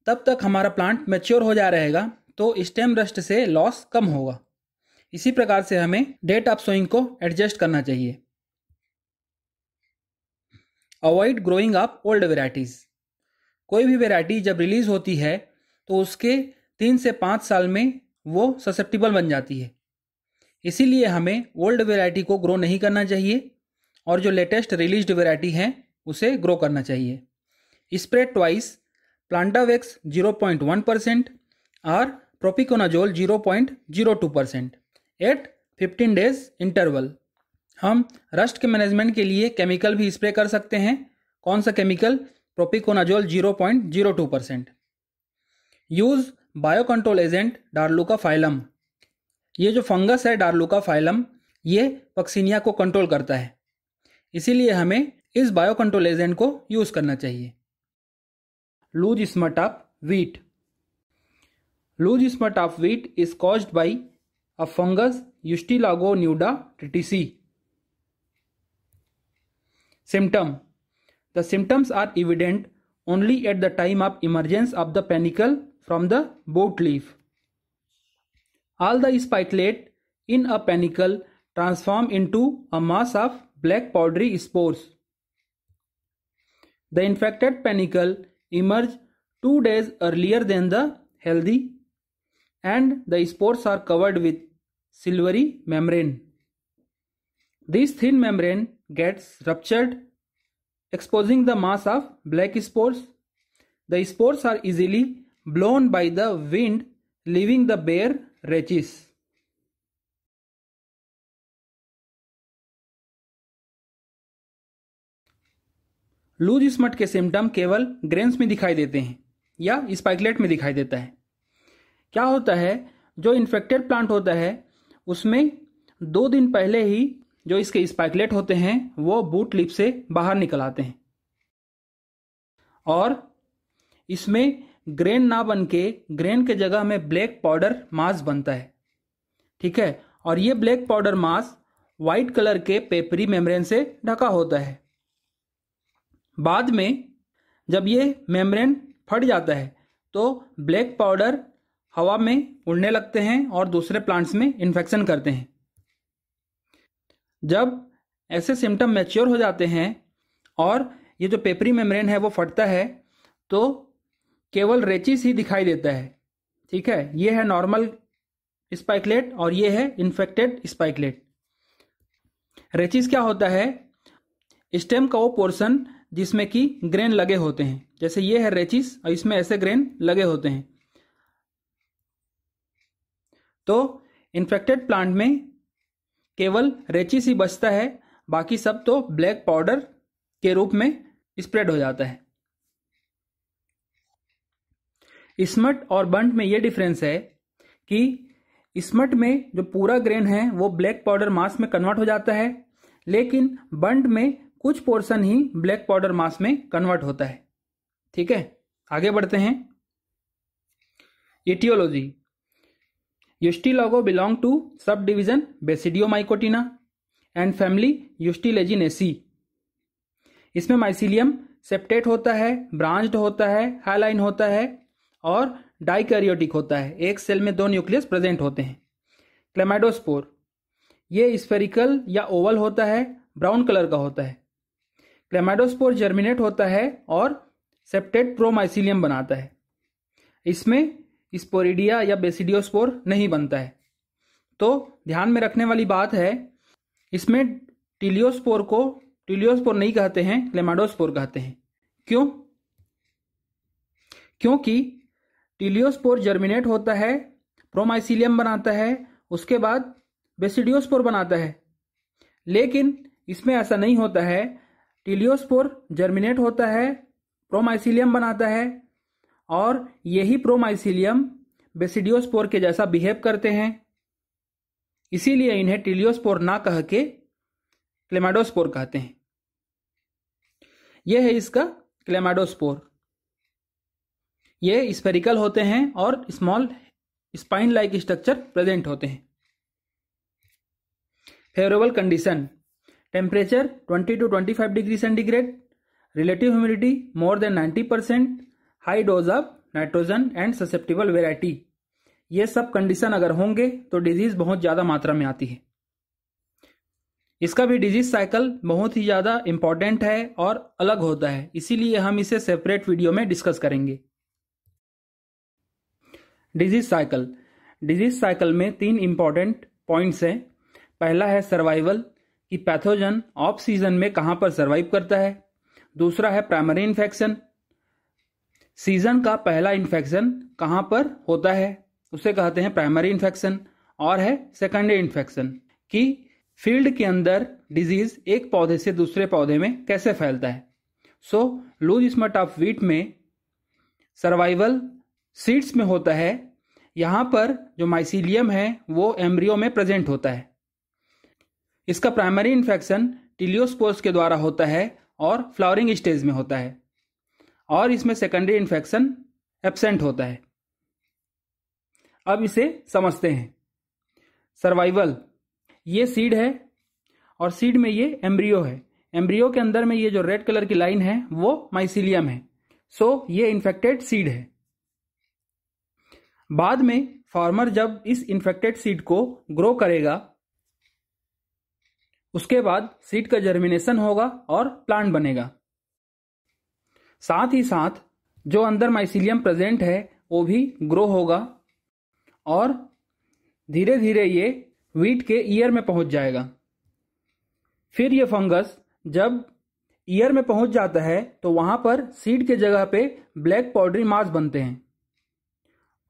A: तब तक हमारा प्लांट मैच्योर हो जा रहेगा तो स्टेम रस्ट से लॉस कम होगा इसी प्रकार से हमें डेट ऑफ सोइंग को एडजस्ट करना चाहिए avoid growing up old varieties कोई भी वेराइटी जब रिलीज़ होती है तो उसके तीन से पाँच साल में वो ससेप्टिबल बन जाती है इसीलिए हमें ओल्ड वेराइटी को ग्रो नहीं करना चाहिए और जो लेटेस्ट रिलीज्ड वेराइटी है उसे ग्रो करना चाहिए spread twice Plantvax one percent और propiconazole two percent at fifteen days interval हम रस्ट के मैनेजमेंट के लिए केमिकल भी स्प्रे कर सकते हैं कौन सा chemical propiconazole zero zero point two percent use bio control agent Darluca filum ये जो फंगस है डार्लुका फाइलम ये पक्सिनिया को कंट्रोल करता है इसीलिए हमें इस बायो कंट्रोल एजेंट को यूज करना चाहिए loose smut of wheat loose smut of wheat is cause by a fungus Ustilago nuda tritici symptom the symptoms are evident only at the time of emergence of the panicle from the boat leaf. All the spikelets in a panicle transform into a mass of black powdery spores. The infected panicle emerge 2 days earlier than the healthy and the spores are covered with silvery membrane. This thin membrane gets ruptured exposing the mass of black spores. The spores are easily blown by the wind, leaving the bare wretches. Loose smut के सिम्टम केवल ग्रेन्स में दिखाई देते हैं या स्पाइकलेट में दिखाई देता है क्या होता है जो इन्फेक्टेड प्लांट होता है उसमें दो दिन पहले ही जो इसके स्पाइकलेट होते हैं वो बूट लिप से बाहर निकल आते हैं और इसमें ग्रेन ना बन के ग्रेन के जगह में ब्लैक पाउडर मास बनता है ठीक है और ये black powder mass white colour के पेपरी मेम्ब्रेन से ढका होता है बाद में जब ये मेम्ब्रेन फट जाता है तो ब्लैक पाउडर हवा में उड़ने लगते हैं और दूसरे प्लांट्स में इन्फेक्शन करते हैं जब ऐसे सिम्टम मैच्योर हो जाते हैं और ये जो पेपरी मेम्ब्रेन है वो फटता है तो केवल रेचिस ही दिखाई देता है ठीक है ये है नॉर्मल स्पाइकलेट और ये है इन्फेक्टेड स्पाइकलेट रेचिस क्या होता है स्टेम का वो पोर्शन जिसमें कि ग्रेन लगे होते हैं जैसे ये है रेचिस और इसमें ऐसे ग्रेन लगे होते हैं तो इन्फेक्टेड प्लांट में केवल रेचिस ही बचता है बाकी सब तो ब्लैक पाउडर के रूप में स्प्रेड हो जाता है स्मट और बंट में यह डिफरेंस है कि स्मट में जो पूरा ग्रेन है वो ब्लैक पाउडर मास में कन्वर्ट हो जाता है लेकिन बंट में कुछ पोर्शन ही ब्लैक पाउडर मास में कन्वर्ट होता है ठीक है आगे बढ़ते हैं etiology Ustilago belong to sub division Basidiomycotina and family Ustilaginaceae इसमें माइसिलियम सेप्टेट होता है ब्रांच्ड होता है हाईलाइन होता है और डाइकैरियोटिक होता है एक सेल में दो न्यूक्लियस प्रेजेंट होते हैं क्लेमाइडोस्पोर ये स्फेरिकल या ओवल होता है ब्राउन कलर का होता है क्लेमाइडोस्पोर जर्मिनेट होता है और सेप्टेट प्रोमाइसिलियम बनाता है इसमें स्पोरिडिया या बेसिडियोस्पोर नहीं बनता है तो ध्यान में रखने वाली बात है इसमें टिलियोस्पोर को टिलियोस्पोर नहीं कहते हैं क्लेमाडोस्पोर कहते हैं क्यों क्योंकि टीलियोस्पोर जर्मिनेट होता है प्रोमाइसिलियम बनाता है उसके बाद बेसिडियोस्पोर बनाता है लेकिन इसमें ऐसा नहीं होता है टीलियोस्पोर जर्मिनेट होता है प्रोमाइसिलियम बनाता है और यही प्रोमाइसिलियम बेसिडियोस्पोर के जैसा बिहेव करते हैं इसीलिए इन्हें टीलियोस्पोर ना कह के क्लेमाडोस्पोर कहते हैं यह है इसका क्लेमाडोस्पोर ये स्पेरिकल होते हैं और small spine like structure present होते हैं favourable condition temperature 20 to 25 degree centigrade relative humidity more than 90 percent high dose of nitrogen and susceptible variety ये सब कंडीशन अगर होंगे तो डिजीज बहुत ज़्यादा मात्रा में आती है इसका भी डिजीज साइकिल बहुत ही ज़्यादा इंपॉर्टेंट है और अलग होता है इसीलिए हम इसे सेपरेट वीडियो में डिस्कस करेंगे डिजीज साइकिल डिजीज साइकिल में तीन इंपॉर्टेंट पॉइंट्स हैं पहला है सर्वाइवल कि पैथोजन ऑफ सीजन में कहां पर सर्वाइव करता है दूसरा है प्राइमरी इन्फेक्शन सीजन का पहला इन्फेक्शन कहां पर होता है उसे कहते हैं प्राइमरी इन्फेक्शन और है सेकेंडरी इन्फेक्शन कि फील्ड के अंदर डिजीज एक पौधे से दूसरे पौधे में कैसे फैलता है so loose smut of wheat में सर्वाइवल सीड्स में होता है यहां पर जो माइसीलियम है वो एम्ब्रियो में प्रेजेंट होता है इसका प्राइमरी इन्फेक्शन टिलियोस्पोर्स के द्वारा होता है और फ्लावरिंग स्टेज में होता है और इसमें सेकेंडरी इन्फेक्शन एबसेंट होता है अब इसे समझते हैं सर्वाइवल ये सीड है और सीड में ये एम्ब्रियो है एम्ब्रियो के अंदर में ये जो रेड कलर की लाइन है वो माइसिलियम है सो so, ये इन्फेक्टेड सीड है बाद में फार्मर जब इस इन्फेक्टेड सीड को ग्रो करेगा उसके बाद सीड का जर्मिनेशन होगा और प्लांट बनेगा साथ ही साथ जो अंदर माइसिलियम प्रेजेंट है वो भी ग्रो होगा और धीरे धीरे ये वीट के ईयर में पहुंच जाएगा फिर ये फंगस जब ईयर में पहुंच जाता है तो वहां पर सीड के जगह पे ब्लैक पाउडरी मास बनते हैं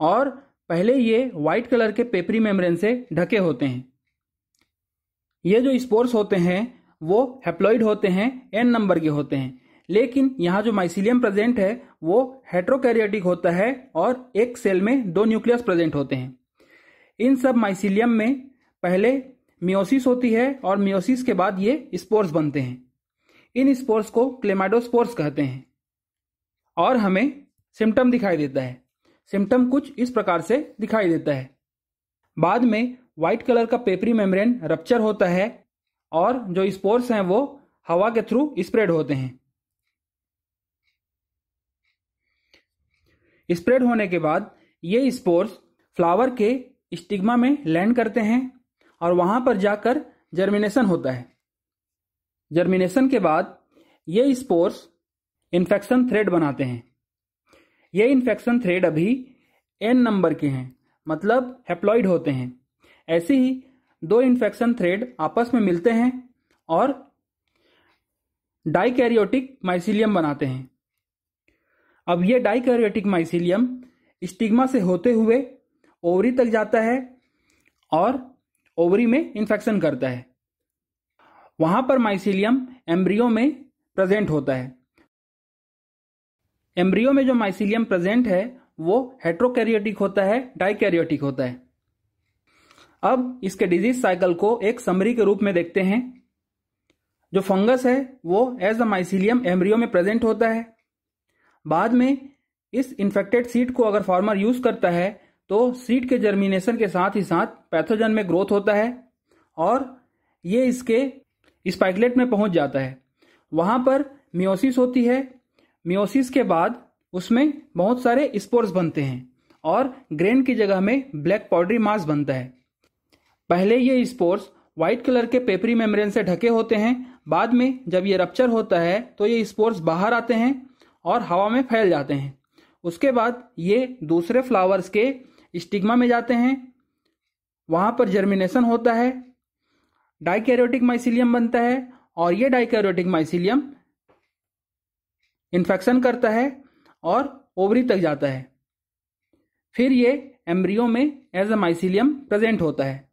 A: और पहले ये व्हाइट कलर के पेपरी मेम्ब्रेन से ढके होते हैं ये जो स्पोर्स होते हैं वो हेप्लॉइड होते हैं एन नंबर के होते हैं लेकिन यहाँ जो माइसिलियम प्रेजेंट है वो हेट्रोकैरियोटिक होता है और एक सेल में दो न्यूक्लियस प्रेजेंट होते हैं इन सब माइसिलियम में पहले मियोसिस होती है और मियोसिस के बाद ये स्पोर्स बनते हैं इन स्पोर्स को क्लेमाडोस्पोर्स कहते हैं और हमें सिम्टम दिखाई देता है सिम्टम कुछ इस प्रकार से दिखाई देता है बाद में व्हाइट कलर का पेपरी मेम्ब्रेन रप्चर होता है और जो स्पोर्स हैं वो हवा के थ्रू स्प्रेड होते हैं स्प्रेड होने के बाद ये स्पोर्स फ्लावर के स्टिग्मा में लैंड करते हैं और वहां पर जाकर जर्मिनेशन होता है जर्मिनेशन के बाद ये स्पोर्स इन्फेक्शन थ्रेड बनाते हैं ये इन्फेक्शन थ्रेड अभी एन नंबर के हैं मतलब हेप्लॉइड होते हैं ऐसे ही दो इन्फेक्शन थ्रेड आपस में मिलते हैं और डाइकैरियोटिक माइसिलियम बनाते हैं अब ये डाइकैरियोटिक माइसिलियम स्टिग्मा से होते हुए ओवरी तक जाता है और ओवरी में इन्फेक्शन करता है वहां पर माइसिलियम एम्ब्रियो में प्रेजेंट होता है एम्ब्रियो में जो माइसिलियम प्रेजेंट है वो हेट्रोकैरियोटिक होता है डाइकैरियोटिक होता है अब इसके डिजीज साइकिल को एक समरी के रूप में देखते हैं जो फंगस है वो एज अ माइसिलियम एम्ब्रियो में प्रेजेंट होता है बाद में इस इन्फेक्टेड सीड को अगर फार्मर यूज करता है तो सीड के जर्मिनेशन के साथ ही साथ पैथोजन में ग्रोथ होता है और ये इसके स्पाइकलेट इस में पहुंच जाता है वहां पर मियोसिस होती है मियोसिस के बाद उसमें बहुत सारे स्पोर्स बनते हैं और ग्रेन की जगह में ब्लैक पाउडरी मास बनता है पहले ये स्पोर्स व्हाइट कलर के पेपरी मेम्ब्रेन से ढके होते हैं बाद में जब ये रप्चर होता है तो ये स्पोर्स बाहर आते हैं और हवा में फैल जाते हैं उसके बाद ये दूसरे फ्लावर्स के स्टिग्मा में जाते हैं वहाँ पर जर्मिनेशन होता है डाइकेरोटिक माइसिलियम बनता है और ये डाइकेरोटिक माइसिलियम इन्फेक्शन करता है और ओवरी तक जाता है फिर ये एम्ब्रियो में एज अ माइसिलियम प्रेजेंट होता है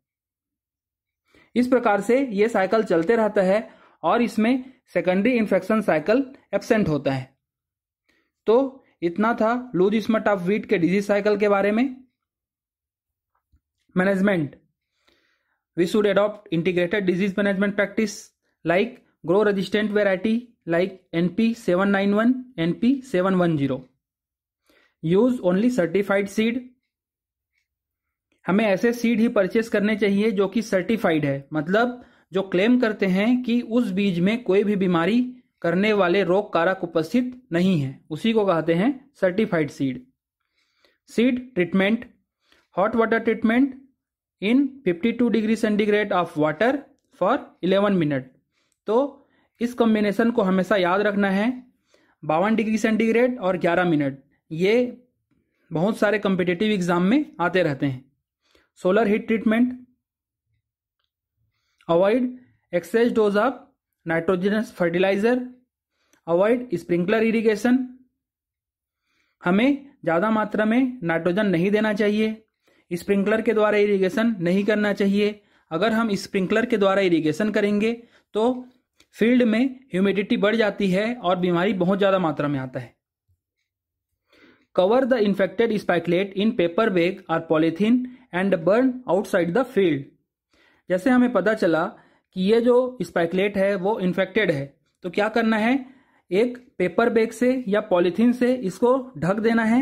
A: इस प्रकार से ये साइकिल चलते रहता है और इसमें सेकेंडरी इन्फेक्शन साइकिल एबसेंट होता है तो इतना था लूज स्मट ऑफ वीट के डिजीज साइकिल के बारे में management we should adopt integrated disease management practice like grow resistant variety like seven nine one seven one zero use only certified seed हमें ऐसे सीड ही परचेस करने चाहिए जो कि सर्टिफाइड है मतलब जो क्लेम करते हैं कि उस बीज में कोई भी बीमारी करने वाले रोग कारक उपस्थित नहीं है उसी को कहते हैं certified seed seed treatment hot water treatment in 52 degree centigrade of water for 11 minute तो इस कॉम्बिनेशन को हमेशा याद रखना है बावन डिग्री सेंटीग्रेड और ग्यारह मिनट ये बहुत सारे कॉम्पिटेटिव एग्जाम में आते रहते हैं solar heat treatment avoid excess dose of nitrogenous fertiliser avoid sprinkler irrigation हमें ज़्यादा मात्रा में नाइट्रोजन नहीं देना चाहिए स्प्रिंकलर के द्वारा इरिगेशन नहीं करना चाहिए अगर हम स्प्रिंकलर के द्वारा इरिगेशन करेंगे तो फील्ड में ह्यूमिडिटी बढ़ जाती है और बीमारी बहुत ज़्यादा मात्रा में आता है cover the infected spikelet in paper bag or polythene and burn outside the field जैसे हमें पता चला कि ये जो स्पाइकलेट है वो इन्फेक्टेड है तो क्या करना है एक पेपर बैग से या पॉलीथीन से इसको ढक देना है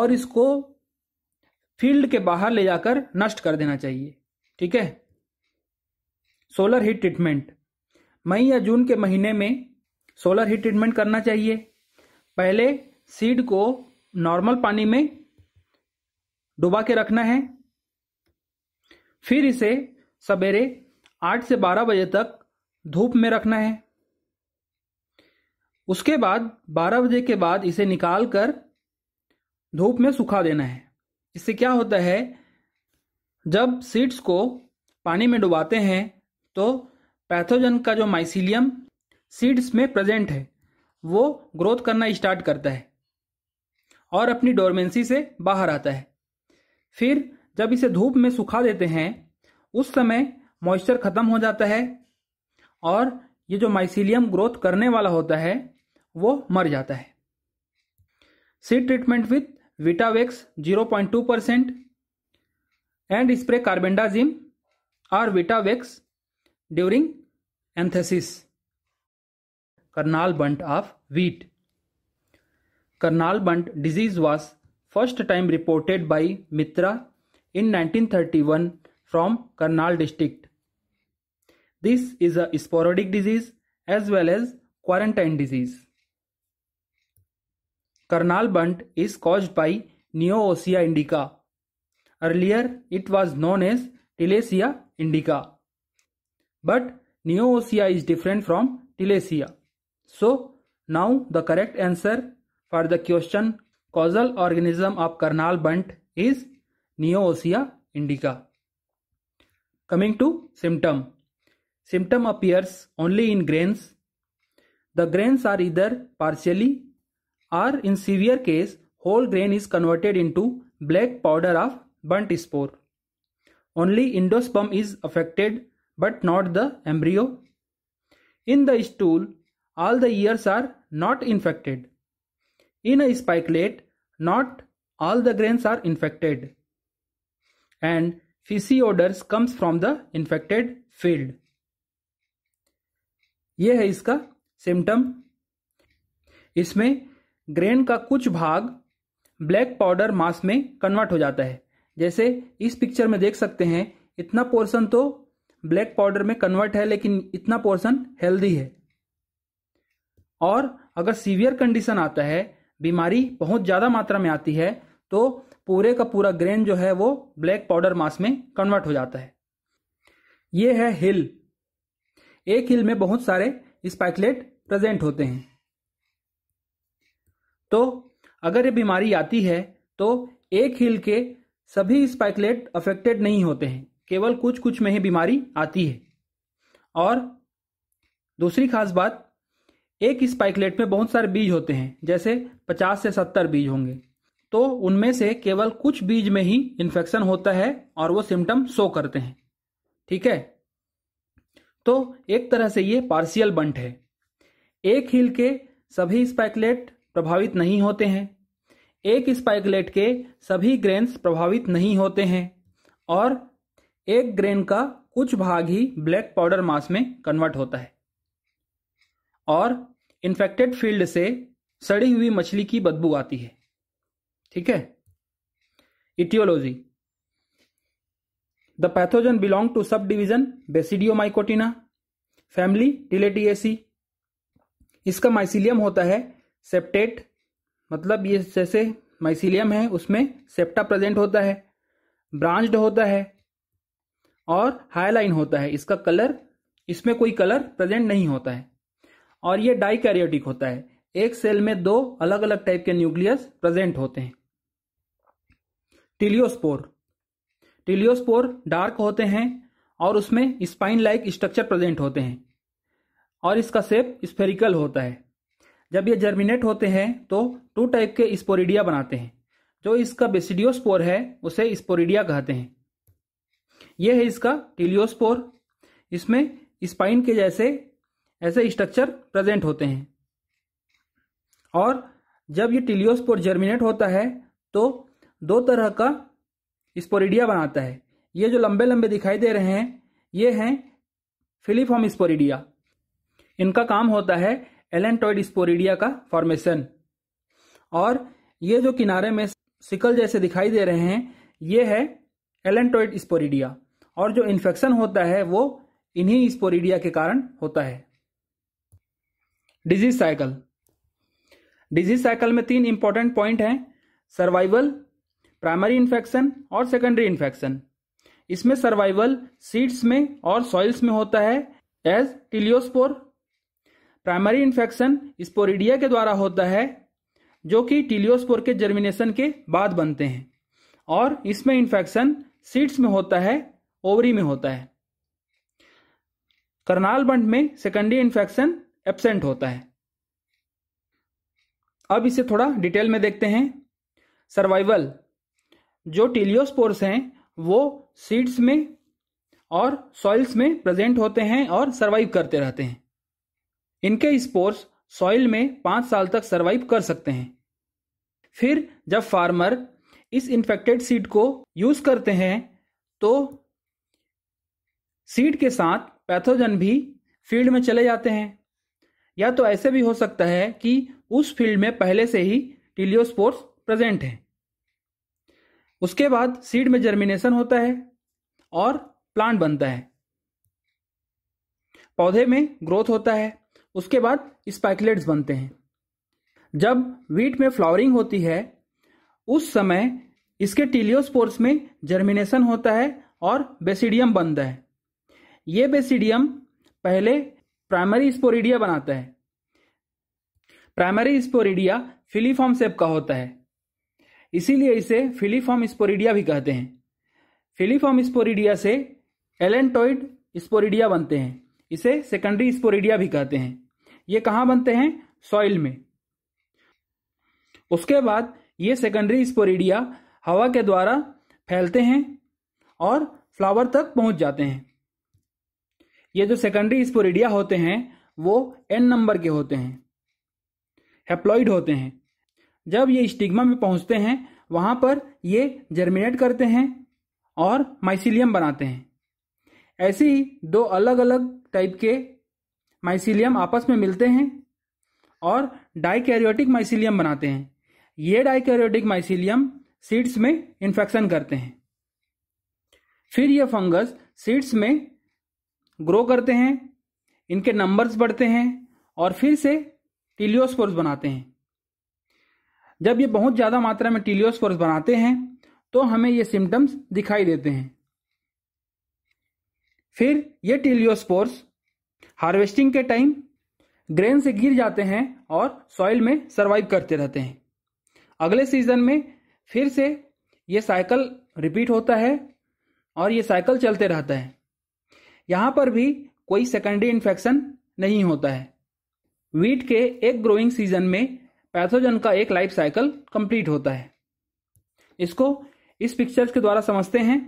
A: और इसको फील्ड के बाहर ले जाकर नष्ट कर देना चाहिए ठीक है सोलर हीट ट्रीटमेंट मई या जून के महीने में सोलर हीट ट्रीटमेंट करना चाहिए पहले सीड को नॉर्मल पानी में डुबा के रखना है फिर इसे सवेरे आठ से बारह बजे तक धूप में रखना है उसके बाद बारह बजे के बाद इसे निकाल कर धूप में सुखा देना है इससे क्या होता है जब सीड्स को पानी में डुबाते हैं तो पैथोजन का जो माइसिलियम सीड्स में प्रेजेंट है वो ग्रोथ करना स्टार्ट करता है और अपनी डोरमेंसी से बाहर आता है फिर जब इसे धूप में सुखा देते हैं उस समय मॉइस्चर ख़त्म हो जाता है और ये जो माइसिलियम ग्रोथ करने वाला होता है वो मर जाता है seed treatment with Vitavax 0.2 percent and spray carbendazim और Vitavax during Anthesis Karnal Bunt of wheat. Karnal Bunt disease was first time reported by Mitra in 1931 from Karnal district. This is a sporadic disease as well as quarantine disease. Karnal bunt is caused by Neoosia indica. Earlier it was known as Tilesia indica. But Neoosia is different from Telesia. So, now the correct answer for the question causal organism of carnal bunt is Neoosia indica. Coming to symptom. Symptom appears only in grains. The grains are either partially or in severe case whole grain is converted into black powder of bunt spore. Only endosperm is affected but not the embryo? In the stool, all the ears are not infected. In a spikelet, not all the grains are infected. And feces odors comes from the infected field. यह है इसका सिम्टम इसमें ग्रेन का कुछ भाग ब्लैक पाउडर मास में कन्वर्ट हो जाता है जैसे इस पिक्चर में देख सकते हैं इतना पोर्शन तो ब्लैक पाउडर में कन्वर्ट है लेकिन इतना पोर्शन हेल्दी है और अगर सीवियर कंडीशन आता है बीमारी बहुत ज़्यादा मात्रा में आती है तो पूरे का पूरा ग्रेन जो है वो ब्लैक पाउडर मास में कन्वर्ट हो जाता है ये है हिल एक हिल में बहुत सारे स्पाइकलेट प्रेजेंट होते हैं तो अगर ये बीमारी आती है तो एक हिल के सभी स्पाइकलेट अफेक्टेड नहीं होते हैं केवल कुछ कुछ में ही बीमारी आती है और दूसरी खास बात एक स्पाइकलेट में बहुत सारे बीज होते हैं जैसे 50 से 70 बीज होंगे तो उनमें से केवल कुछ बीज में ही इन्फेक्शन होता है और वो सिम्टम शो करते हैं ठीक है तो एक तरह से ये पार्शियल बंट है एक हिल के सभी स्पाइकलेट प्रभावित नहीं होते हैं एक स्पाइकलेट के सभी ग्रेन्स प्रभावित नहीं होते हैं और एक ग्रेन का कुछ भाग ही ब्लैक पाउडर मास में कन्वर्ट होता है और इन्फेक्टेड फील्ड से सड़ी हुई मछली की बदबू आती है ठीक है etiology the pathogen belong to sub Basidiomycotina family Tilletiaceae इसका माइसिलियम होता है सेप्टेट मतलब ये जैसे माइसिलियम है उसमें सेप्टा प्रेजेंट होता है ब्रांच्ड होता है और हाईलाइन होता है इसका कलर इसमें कोई कलर प्रेजेंट नहीं होता है और ये डाइकैरियोटिक होता है एक सेल में दो अलग अलग टाइप के न्यूक्लियस प्रेजेंट होते हैं टिलियोस्पोर टिलियोस्पोर डार्क होते हैं और उसमें स्पाइन लाइक स्ट्रक्चर प्रेजेंट होते हैं और इसका सेप स्फेरिकल होता है जब ये जर्मिनेट होते हैं तो टू टाइप के स्पोरिडिया बनाते हैं जो इसका बेसिडियोस्पोर है उसे स्पोरिडिया कहते हैं यह है इसका टीलियोस्पोर इसमें स्पाइन के जैसे ऐसे स्ट्रक्चर प्रेजेंट होते हैं और जब ये टिलियोस्पोर जर्मिनेट होता है तो दो तरह का स्पोरिडिया बनाता है ये जो लंबे लंबे दिखाई दे रहे हैं ये हैं फिलीफॉर्म स्पोरिडिया इनका काम होता है एलेंटॉइड स्पोरिडिया का फॉर्मेशन और ये जो किनारे में सिकल जैसे दिखाई दे रहे हैं ये है एलेंटोइड स्पोरिडिया और जो इन्फेक्शन होता है वो इन्हीं स्पोरिडिया के कारण होता है डिजीज साइकिल डिजीज साइकिल में तीन इंपॉर्टेंट पॉइंट हैं सर्वाइवल प्राइमरी इन्फेक्शन और सेकेंडरी इन्फेक्शन इसमें सर्वाइवल सीड्स में और सॉइल्स में होता है as teliospore primary infection sporidia के द्वारा होता है जो कि टिलियोस्पोर के जर्मिनेशन के बाद बनते हैं और इसमें इन्फेक्शन सीड्स में होता है ओवरी में होता है करनाल बंट में सेकेंडरी इन्फेक्शन एबसेंट होता है अब इसे थोड़ा डिटेल में देखते हैं सर्वाइवल जो टीलियोस्पोर्स हैं वो सीड्स में और सॉइल्स में प्रेजेंट होते हैं और सर्वाइव करते रहते हैं इनके स्पोर्स सॉइल में पांच साल तक सर्वाइव कर सकते हैं फिर जब फार्मर इस इन्फेक्टेड सीड को यूज करते हैं तो सीड के साथ पैथोजन भी फील्ड में चले जाते हैं या तो ऐसे भी हो सकता है कि उस फील्ड में पहले से ही टीलियोस्पोर्स प्रेजेंट हैं उसके बाद सीड में जर्मिनेशन होता है और प्लांट बनता है पौधे में ग्रोथ होता है उसके बाद स्पाइकलेट्स बनते हैं जब वीट में फ्लावरिंग होती है उस समय इसके टीलियोस्पोर्स में जर्मिनेशन होता है और बेसिडियम बनता है ये बेसिडियम पहले प्राइमरी स्पोरिडिया बनाता है प्राइमरी स्पोरिडिया फिलीफॉर्म सेप का होता है इसीलिए इसे फिलीफॉर्म स्पोरिडिया भी कहते हैं फिलीफॉर्म स्पोरिडिया से एलेंटोइड स्पोरिडिया बनते हैं इसे सेकेंडरी स्पोरिडिया भी कहते हैं ये कहाँ बनते हैं सॉइल में उसके बाद ये सेकेंडरी स्पोरिडिया हवा के द्वारा फैलते हैं और फ्लावर तक पहुंच जाते हैं ये जो सेकेंडरी स्पोरिडिया होते हैं वो एन नंबर के होते हैं हेप्लॉइड होते हैं जब ये स्टिग्मा में पहुंचते हैं वहां पर ये जर्मिनेट करते हैं और माइसिलियम बनाते हैं ऐसे ही दो अलग अलग टाइप के माइसिलियम आपस में मिलते हैं और डाइकैरियोटिक माइसिलियम बनाते हैं ये डाइकैरियोटिक माइसिलियम सीड्स में इन्फेक्शन करते हैं फिर ये फंगस सीड्स में ग्रो करते हैं इनके नंबर्स बढ़ते हैं और फिर से टीलियोस्पोर्स बनाते हैं जब ये बहुत ज़्यादा मात्रा में टीलियोस्पोर्स बनाते हैं तो हमें ये सिम्टम्स दिखाई देते हैं फिर ये टीलियोस्पोर्स हार्वेस्टिंग के टाइम ग्रेन से गिर जाते हैं और सॉइल में सर्वाइव करते रहते हैं अगले सीजन में फिर से ये साइकिल रिपीट होता है और ये साइकिल चलते रहता है यहाँ पर भी कोई सेकेंडरी इन्फेक्शन नहीं होता है वीट के एक ग्रोइंग सीजन में पैथोजन का एक लाइफ साइकिल कंप्लीट होता है इसको इस पिक्चर्स के द्वारा समझते हैं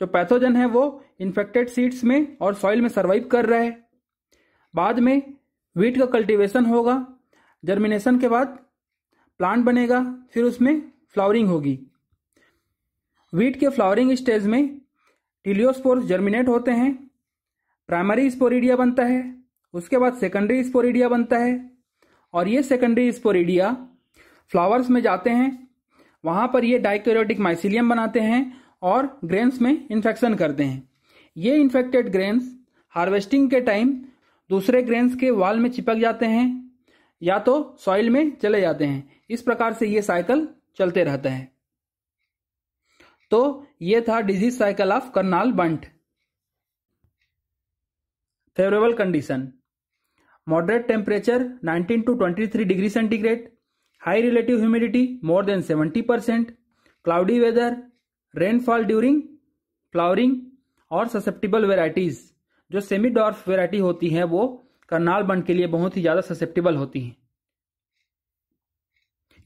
A: जो पैथोजन है वो इन्फेक्टेड सीड्स में और सॉइल में सर्वाइव कर रहा है बाद में वीट का कल्टीवेशन होगा जर्मिनेशन के बाद प्लांट बनेगा फिर उसमें फ्लावरिंग होगी वीट के फ्लावरिंग स्टेज में टिलियोस्पोर्स जर्मिनेट होते हैं प्राइमरी स्पोरिडिया बनता है उसके बाद सेकेंडरी स्पोरिडिया बनता है और ये सेकेंडरी स्पोरिडिया फ्लावर्स में जाते हैं वहां पर ये डाइकोरोटिक माइसिलियम बनाते हैं और ग्रेन्स में इन्फेक्शन करते हैं ये इन्फेक्टेड ग्रेन्स हार्वेस्टिंग के टाइम दूसरे ग्रेन्स के वाल में चिपक जाते हैं या तो सॉइल में चले जाते हैं इस प्रकार से ये साइकिल चलते रहते हैं तो ये था disease cycle of Karnal bunt favourable condition moderate temperature 19 to 23 degree centigrade high relative humidity more than 70 percent cloudy weather rainfall during flowering और ससेप्टिबल वेराइटीज जो सेमी डॉर्फ वेराइटी होती है वो करनाल बंड के लिए बहुत ही ज़्यादा ससेप्टेबल होती हैं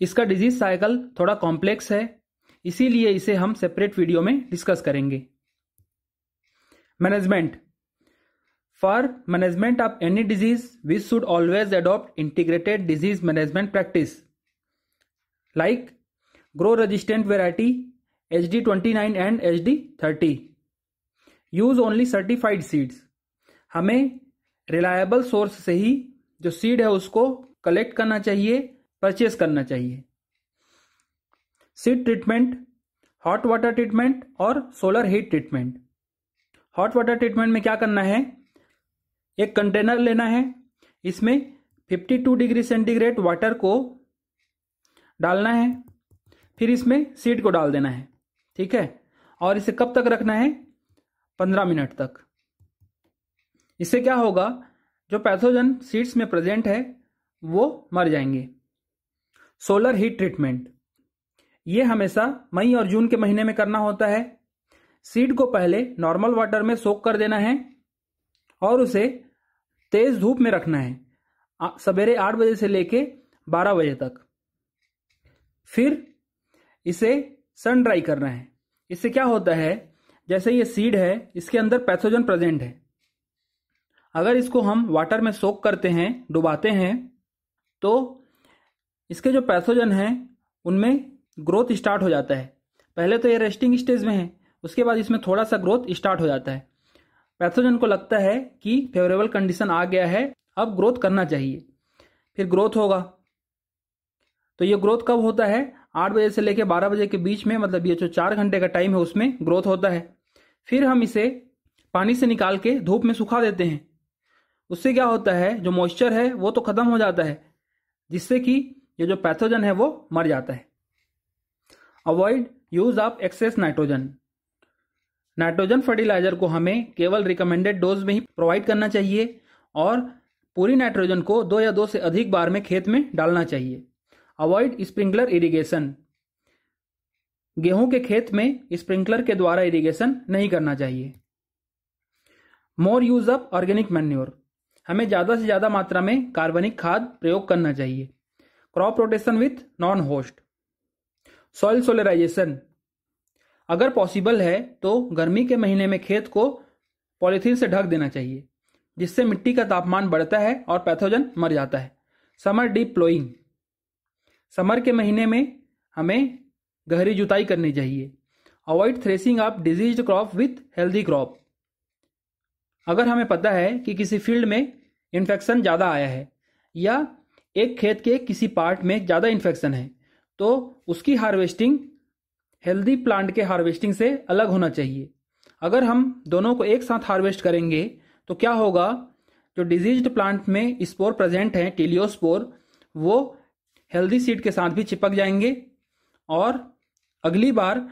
A: इसका डिजीज साइकिल थोड़ा कॉम्प्लेक्स है इसीलिए इसे हम सेपरेट वीडियो में डिस्कस करेंगे management for management of any disease we should always adopt integrated disease management practice like grow resistant variety H D twenty nine and H D thirty use only certified seeds हमें रिलायबल सोर्स से ही जो सीड है उसको कलेक्ट करना चाहिए परचेस करना चाहिए seed treatment hot water treatment और solar heat treatment hot water treatment में क्या करना है एक कंटेनर लेना है इसमें 52 डिग्री सेंटीग्रेड वाटर को डालना है फिर इसमें सीड को डाल देना है ठीक है और इसे कब तक रखना है 15 मिनट तक इससे क्या होगा जो पैथोजन सीड्स में प्रेजेंट है वो मर जाएंगे सोलर हीट ट्रीटमेंट ये हमेशा मई और जून के महीने में करना होता है सीड को पहले नॉर्मल वाटर में सोख कर देना है और उसे तेज धूप में रखना है सवेरे आठ बजे से लेके बारह बजे तक फिर इसे सन ड्राई करना है इससे क्या होता है जैसे ये सीड है इसके अंदर पैथोजन प्रेजेंट है अगर इसको हम वाटर में सोक करते हैं डुबाते हैं तो इसके जो पैथोजन हैं उनमें ग्रोथ स्टार्ट हो जाता है पहले तो ये रेस्टिंग स्टेज में है उसके बाद इसमें थोड़ा सा ग्रोथ स्टार्ट हो जाता है पैथोजन को लगता है कि फेवरेबल कंडीशन आ गया है अब ग्रोथ करना चाहिए फिर ग्रोथ होगा तो ये ग्रोथ कब होता है आठ बजे से लेकर बारह बजे के बीच में मतलब ये जो चार घंटे का टाइम है उसमें ग्रोथ होता है फिर हम इसे पानी से निकाल के धूप में सुखा देते हैं उससे क्या होता है जो मॉइस्चर है वो तो ख़त्म हो जाता है जिससे कि ये जो पैथोजन है वो मर जाता है avoid use of excess nitrogen nitrogen fertiliser को हमें केवल रिकमेंडेड डोज में ही प्रोवाइड करना चाहिए और पूरी नाइट्रोजन को दो या दो से अधिक बार में खेत में डालना चाहिए अवॉइड स्प्रिंकलर इरिगेशन गेहूं के खेत में स्प्रिंकलर के द्वारा इरिगेशन नहीं करना चाहिए more use of organic manure हमें ज़्यादा से ज़्यादा मात्रा में कार्बनिक खाद प्रयोग करना चाहिए crop rotation with non host soil solarisation अगर पॉसिबल है तो गर्मी के महीने में खेत को पॉलीथीन से ढक देना चाहिए जिससे मिट्टी का तापमान बढ़ता है और पैथोजन मर जाता है समर डीप प्लोइंग समर के महीने में हमें गहरी जुताई करनी चाहिए avoid threshing of disease crop with healthy crop अगर हमें पता है कि किसी फील्ड में इन्फेक्शन ज़्यादा आया है या एक खेत के किसी पार्ट में ज़्यादा इन्फेक्शन है तो उसकी हार्वेस्टिंग हेल्दी प्लांट के हार्वेस्टिंग से अलग होना चाहिए अगर हम दोनों को एक साथ हार्वेस्ट करेंगे तो क्या होगा जो डिजीज्ड प्लांट में स्पोर प्रेजेंट हैं टीलियोस्पोर वो हेल्दी सीड के साथ भी चिपक जाएंगे और अगली बार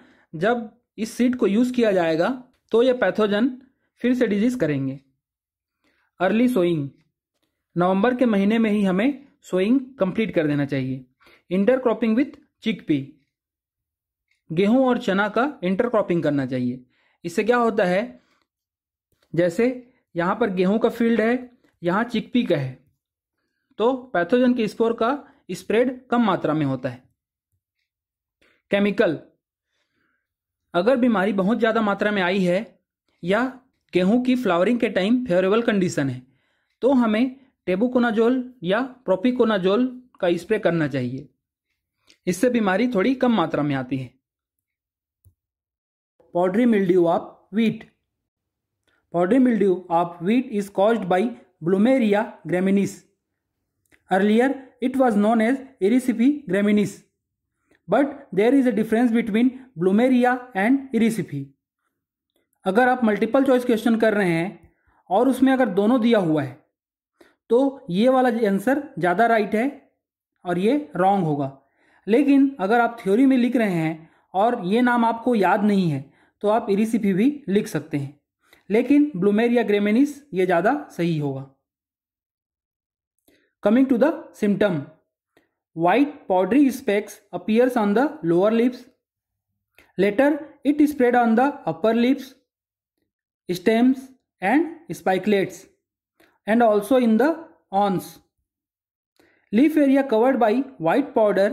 A: जब इस सीड को यूज़ किया जाएगा तो ये पैथोजन फिर से डिजीज करेंगे अर्ली सोइंग नवंबर के महीने में ही हमें सोइंग कंप्लीट कर देना चाहिए इंटर क्रॉपिंग विथ चिकपी गेहूं और चना का इंटर क्रॉपिंग करना चाहिए इससे क्या होता है जैसे यहां पर गेहूं का फील्ड है यहां चिकपी का है तो पैथोजन के स्पोर का स्प्रेड कम मात्रा में होता है केमिकल अगर बीमारी बहुत ज़्यादा मात्रा में आई है या गेहूं की फ्लावरिंग के टाइम फेवरेबल कंडीशन है तो हमें टेबुकोनाजोल या प्रोपिकोनाजोल का स्प्रे करना चाहिए इससे बीमारी थोड़ी कम मात्रा में आती है powdery mildew of wheat powdery mildew of wheat is caused by Blumeria graminis earlier it was known as Erysiphe graminis but there is a difference between Blumeria and Erysiphe अगर आप मल्टीपल चॉइस क्वेश्चन कर रहे हैं और उसमें अगर दोनों दिया हुआ है तो ये वाला आंसर ज़्यादा राइट है और ये रॉन्ग होगा लेकिन अगर आप थ्योरी में लिख रहे हैं और ये नाम आपको याद नहीं है तो आप इरीसीपी भी लिख सकते हैं लेकिन ब्लूमेर या ग्रेमेनिस ये ज़्यादा सही होगा coming to the symptom white powdery specks appears on the lower lips later it spread on the upper lips stems and spikelets and also in the awns. Leaf area covered by white powder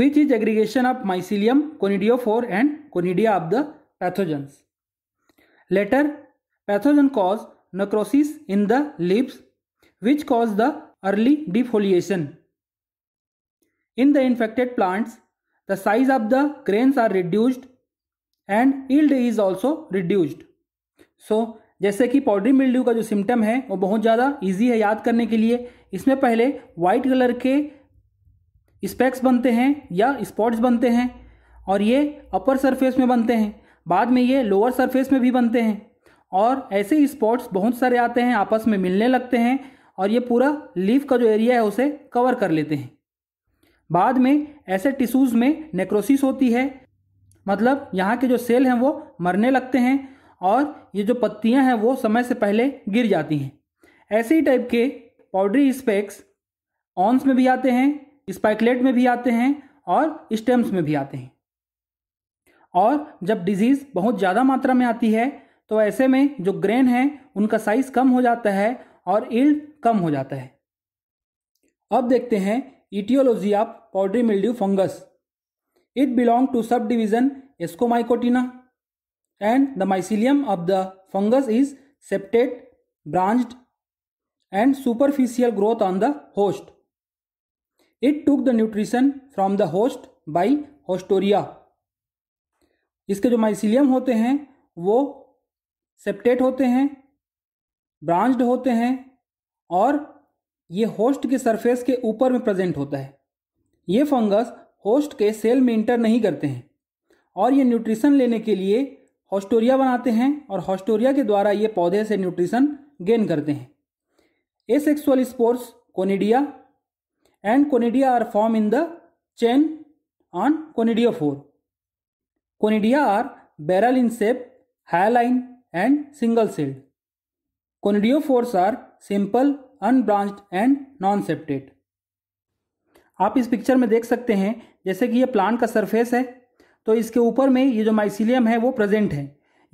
A: which is aggregation of mycelium, conidiophore and conidia of the pathogens. Later, pathogen cause necrosis in the leaves which cause the early defoliation. In the infected plants, the size of the grains are reduced and yield is also reduced. So, जैसे कि पाउडरी मिल्ड्यू का जो सिम्टम है वो बहुत ज़्यादा ईजी है याद करने के लिए इसमें पहले वाइट कलर के स्पेक्स बनते हैं या स्पॉट्स बनते हैं और ये अपर सरफेस में बनते हैं बाद में ये लोअर सरफेस में भी बनते हैं और ऐसे स्पॉट्स बहुत सारे आते हैं आपस में मिलने लगते हैं और ये पूरा लीफ का जो एरिया है उसे कवर कर लेते हैं बाद में ऐसे टिश्यूज़ में नेक्रोसिस होती है मतलब यहाँ के जो सेल हैं वो मरने लगते हैं और ये जो पत्तियां हैं वो समय से पहले गिर जाती हैं ऐसे ही टाइप के पाउडरी स्पेक्स ऑन्स में भी आते हैं स्पाइकलेट में भी आते हैं और स्टेम्स में भी आते हैं और जब डिजीज़ बहुत ज़्यादा मात्रा में आती है तो ऐसे में जो ग्रेन है उनका साइज कम हो जाता है और इल्ड कम हो जाता है अब देखते हैं etiology of powdery mildew fungus it belong to sub division Ascomycotina and the mycelium of the fungus is septate, branched and superficial growth on the host. It took the nutrition from the host by hostoria इसके जो माइसिलियम होते हैं वो सेप्टेट होते हैं ब्रांच्ड होते हैं और ये होस्ट के सरफेस के ऊपर में प्रेजेंट होता है ये फंगस होस्ट के सेल में इंटर नहीं करते हैं और ये न्यूट्रिशन लेने के लिए हॉस्टोरिया बनाते हैं और हॉस्टोरिया के द्वारा ये पौधे से न्यूट्रिशन गेन करते हैं sexual spores conidia and conidia are form in the chain on conidiophore conidia are barrel in sap hyaline and single celled force are simple unbranched and non septate आप इस पिक्चर में देख सकते हैं जैसे कि ये प्लांट का सरफेस है तो इसके ऊपर में ये जो माइसिलियम है वो प्रेजेंट है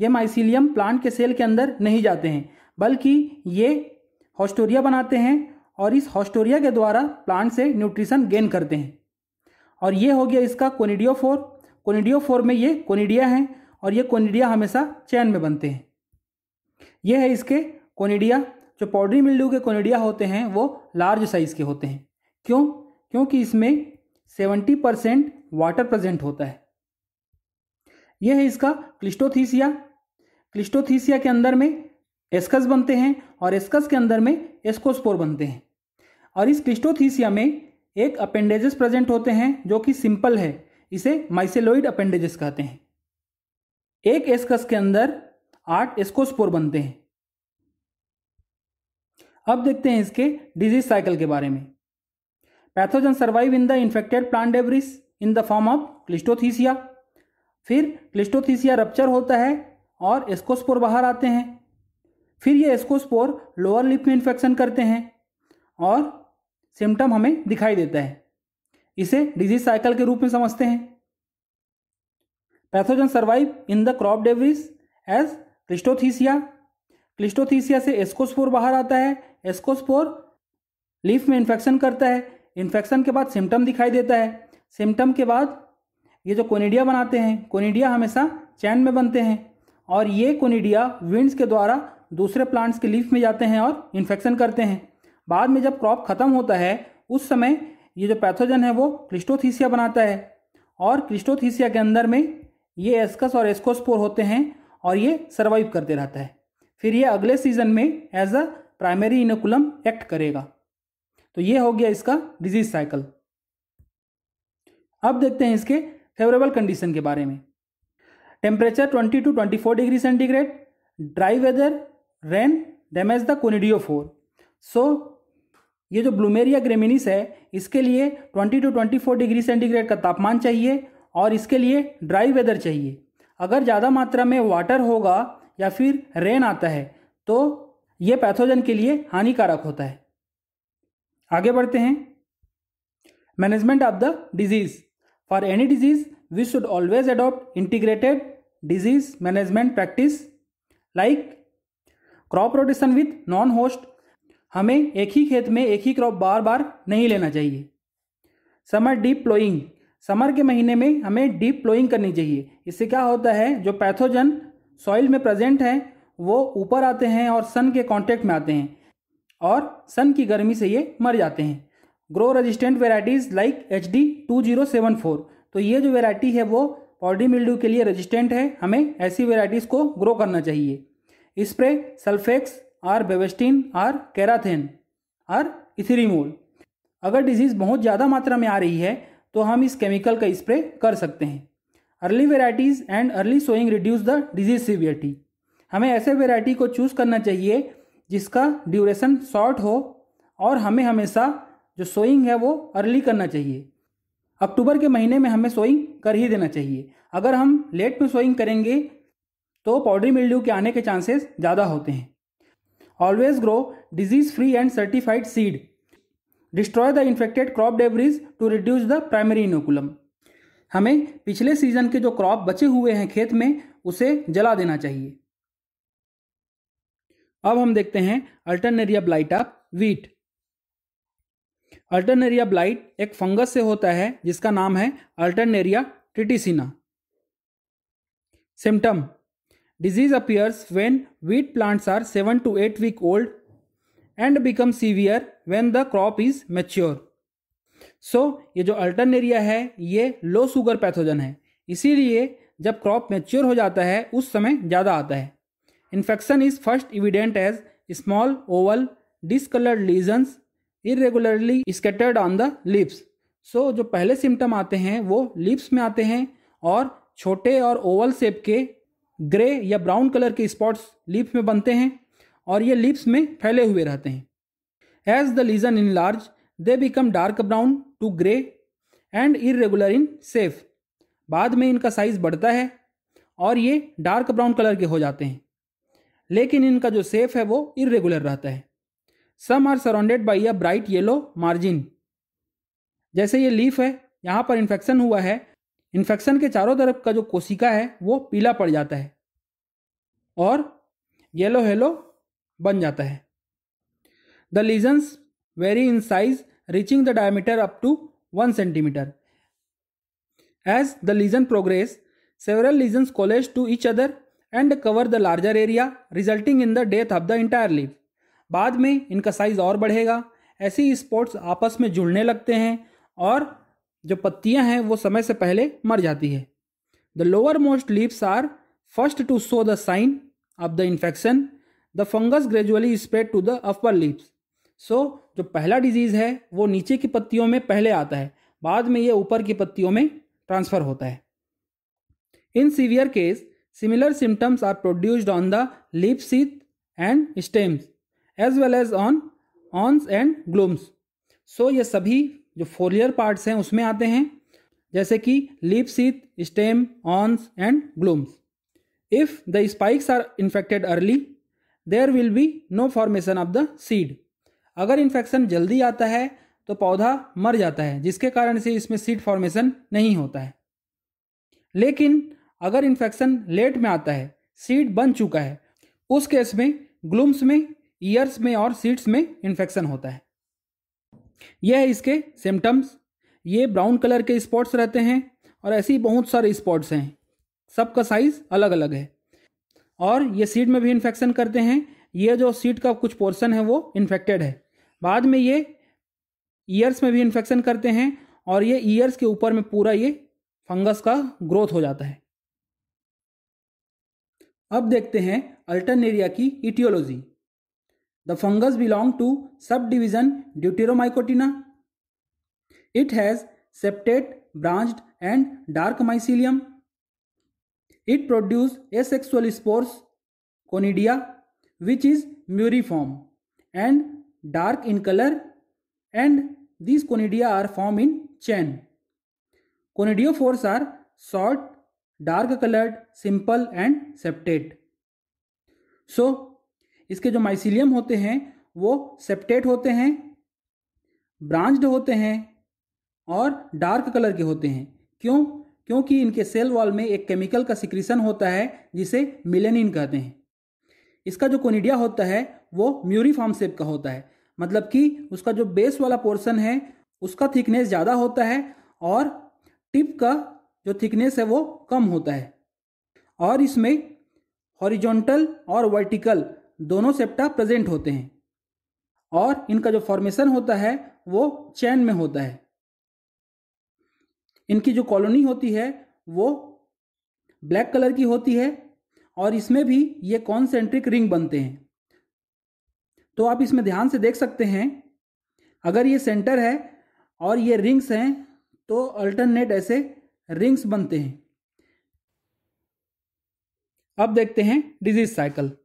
A: ये माइसिलियम प्लांट के सेल के अंदर नहीं जाते हैं बल्कि ये हॉस्टोरिया बनाते हैं और इस हॉस्टोरिया के द्वारा प्लांट से न्यूट्रिशन गेन करते हैं और ये हो गया इसका कोनिडियोफोर कोनिडियोफोर में ये कोनिडिया हैं और ये कोनिडिया हमेशा चैन में बनते हैं ये है इसके कोनिडिया जो पाउडरी मिल्डू के कोनिडिया होते हैं वो लार्ज साइज़ के होते हैं क्यों क्योंकि इसमें सेवेंटी परसेंट वाटर प्रेजेंट होता है यह है इसका क्लिस्टोथीसिया क्लिस्टोथीसिया के अंदर में एस्कस बनते हैं और एस्कस के अंदर में एस्कोस्पोर बनते हैं और इस क्लिस्टोथीसिया में एक अपेंडेजेस प्रेजेंट होते हैं जो कि सिंपल है इसे माइसेलोइड अपेंडेजेस कहते हैं एक एस्कस के अंदर आठ एस्कोस्पोर बनते हैं अब देखते हैं इसके डिजीज साइकिल के बारे में pathogen survive in the infected plant debris in the form of cleistothecia फिर क्लिस्टोथीसिया रप्चर होता है और एस्कोस्पोर बाहर आते हैं फिर ये एस्कोस्पोर लोअर लिप में इन्फेक्शन करते हैं और सिम्टम हमें दिखाई देता है इसे डिजीज साइकिल के रूप में समझते हैं pathogen survive in the crop debris as cleistothecia cleistothecia से एस्कोस्पोर बाहर आता है एस्कोस्पोर लीफ में इन्फेक्शन करता है इन्फेक्शन के बाद सिम्टम दिखाई देता है सिम्टम के बाद ये जो कोनिडिया बनाते हैं कोनिडिया हमेशा चैन में बनते हैं और ये कोनिडिया विंड्स के द्वारा दूसरे प्लांट्स के लीफ में जाते हैं और इन्फेक्शन करते हैं बाद में जब क्रॉप ख़त्म होता है उस समय ये जो पैथोजन है वो क्रिस्टोथीसिया बनाता है और क्रिस्टोथीसिया के अंदर में ये एस्कस और एस्कोस्पोर होते हैं और ये सर्वाइव करते रहता है फिर ये अगले सीजन में as a primary inoculum act करेगा तो ये हो गया इसका डिजीज साइकिल अब देखते हैं इसके फेवरेबल कंडीशन के बारे में temperature 20 to 24 degree centigrade dry weather rain damage the four so ये जो ब्लूमेरिया ग्रेमिनिस है इसके लिए 20 टू 24 डिग्री सेंटीग्रेड का तापमान चाहिए और इसके लिए ड्राई वेदर चाहिए अगर ज़्यादा मात्रा में वाटर होगा या फिर रेन आता है तो ये पैथोजन के लिए हानिकारक होता है आगे बढ़ते हैं management of the disease For any disease, we should always adopt integrated disease management practice like crop rotation with non host हमें एक ही खेत में एक ही क्रॉप बार बार नहीं लेना चाहिए समर डीप प्लोइंग समर के महीने में हमें डीप प्लोइंग करनी चाहिए इससे क्या होता है जो पैथोजन सॉइल में प्रेजेंट है वो ऊपर आते हैं और सन के कांटेक्ट में आते हैं और सन की गर्मी से ये मर जाते हैं grow resistant varieties like H D two zero seven four तो ये जो वेराइटी है वो पॉडी मिल्ड्यू के लिए रजिस्टेंट है हमें ऐसी वेराइटीज़ को ग्रो करना चाहिए spray Sulfex or Bavistin or Karathane or ethirimol अगर डिजीज़ बहुत ज़्यादा मात्रा में आ रही है तो हम इस केमिकल का स्प्रे कर सकते हैं early varieties and early sowing reduce the disease severity हमें ऐसे वेराइटी को चूज़ करना चाहिए जिसका ड्यूरेशन शॉर्ट हो और हमें हमेशा जो सोइंग है वो अर्ली करना चाहिए अक्टूबर के महीने में हमें सोइंग कर ही देना चाहिए अगर हम लेट में सोइंग करेंगे तो पाउडरी मिल्ड्यू के आने के चांसेस ज़्यादा होते हैं always grow disease free and certified seed destroy the infected crop debris to reduce the primary inoculum हमें पिछले सीजन के जो क्रॉप बचे हुए हैं खेत में उसे जला देना चाहिए अब हम देखते हैं Alternaria blight of wheat Alternaria blight एक फंगस से होता है जिसका नाम है Alternaria triticina symptom disease appears when wheat plants are seven to eight week old and become severe when the crop is mature so ये जो अल्टरनेरिया है ये लो शुगर पैथोजन है इसीलिए जब क्रॉप मेच्योर हो जाता है उस समय ज़्यादा आता है infection is first evident as small oval discoloured lesions irregularly scattered on the leaves so जो पहले सिम्टम आते हैं वो लिप्स में आते हैं और छोटे और ओवल शेप के ग्रे या ब्राउन कलर के स्पॉट्स लिप्स में बनते हैं और ये लिप्स में फैले हुए रहते हैं as the lesion enlarge they become dark brown to grey and irregular in shape बाद में इनका साइज बढ़ता है और ये डार्क ब्राउन कलर के हो जाते हैं लेकिन इनका जो सेफ है वो इरेगुलर रहता है some are surrounded by a bright yellow margin जैसे ये लीफ है यहां पर इन्फेक्शन हुआ है इन्फेक्शन के चारों तरफ का जो कोशिका है वो पीला पड़ जाता है और येलो हेलो बन जाता है the lesions vary in size reaching the diameter up to one centimetre as the lesion progress several lesions coalesce to each other and cover the larger area resulting in the death of the entire leaf बाद में इनका साइज़ और बढ़ेगा ऐसे ही स्पोर्ट्स आपस में जुड़ने लगते हैं और जो पत्तियां हैं वो समय से पहले मर जाती है the lowermost leaves are first to show the sign of the infection the fungus gradually spread to the upper leaves so जो पहला डिजीज़ है वो नीचे की पत्तियों में पहले आता है बाद में ये ऊपर की पत्तियों में ट्रांसफ़र होता है in severe case similar symptoms are produced on the leaf sheath and stems as well as on awns and glumes so ये सभी जो फोलियर पार्ट्स हैं उसमें आते हैं जैसे कि leaf sheath stem awns and glumes if the spikes are infected early there will be no formation of the seed अगर इन्फेक्शन जल्दी आता है तो पौधा मर जाता है जिसके कारण से इसमें सीड फॉर्मेशन नहीं होता है लेकिन अगर इन्फेक्शन लेट में आता है सीड बन चुका है उस केस में ग्लूम्स में ईयर्स में और सीट्स में इन्फेक्शन होता है यह है इसके सिम्टम्स ये ब्राउन कलर के स्पॉट्स रहते हैं और ऐसे ही बहुत सारे स्पॉट्स हैं सबका साइज अलग अलग है और ये सीड में भी इन्फेक्शन करते हैं ये जो सीड का कुछ पोर्शन है वो इन्फेक्टेड है बाद में ये ईयर्स में भी इन्फेक्शन करते हैं और ये ईयर्स के ऊपर में पूरा ये फंगस का ग्रोथ हो जाता है अब देखते हैं अल्टरनेरिया की etiology The fungus belong to subdivision Deuteromycotina. It has septate, branched and dark mycelium. It produces asexual spores, conidia, which is muriform and dark in color and these conidia are formed in chain. Conidiophores are short, dark colored, simple and septate. So इसके जो माइसिलियम होते हैं वो सेप्टेट होते हैं ब्रांच्ड होते हैं और डार्क कलर के होते हैं क्यों क्योंकि इनके सेल वॉल में एक केमिकल का सिक्रीशन होता है जिसे मिलेनिन कहते हैं इसका जो कोनिडिया होता है वो म्यूरीफॉर्म सेप का होता है मतलब कि उसका जो बेस वाला पोर्शन है उसका थिकनेस ज़्यादा होता है और टिप का जो थिकनेस है वो कम होता है और इसमें हॉरिजॉन्टल और वर्टिकल दोनों सेप्टा प्रेजेंट होते हैं और इनका जो फॉर्मेशन होता है वो चैन में होता है इनकी जो कॉलोनी होती है वो ब्लैक कलर की होती है और इसमें भी ये कॉन्सेंट्रिक रिंग बनते हैं तो आप इसमें ध्यान से देख सकते हैं अगर ये सेंटर है और ये रिंग्स हैं तो अल्टरनेट ऐसे रिंग्स बनते हैं अब देखते हैं disease cycle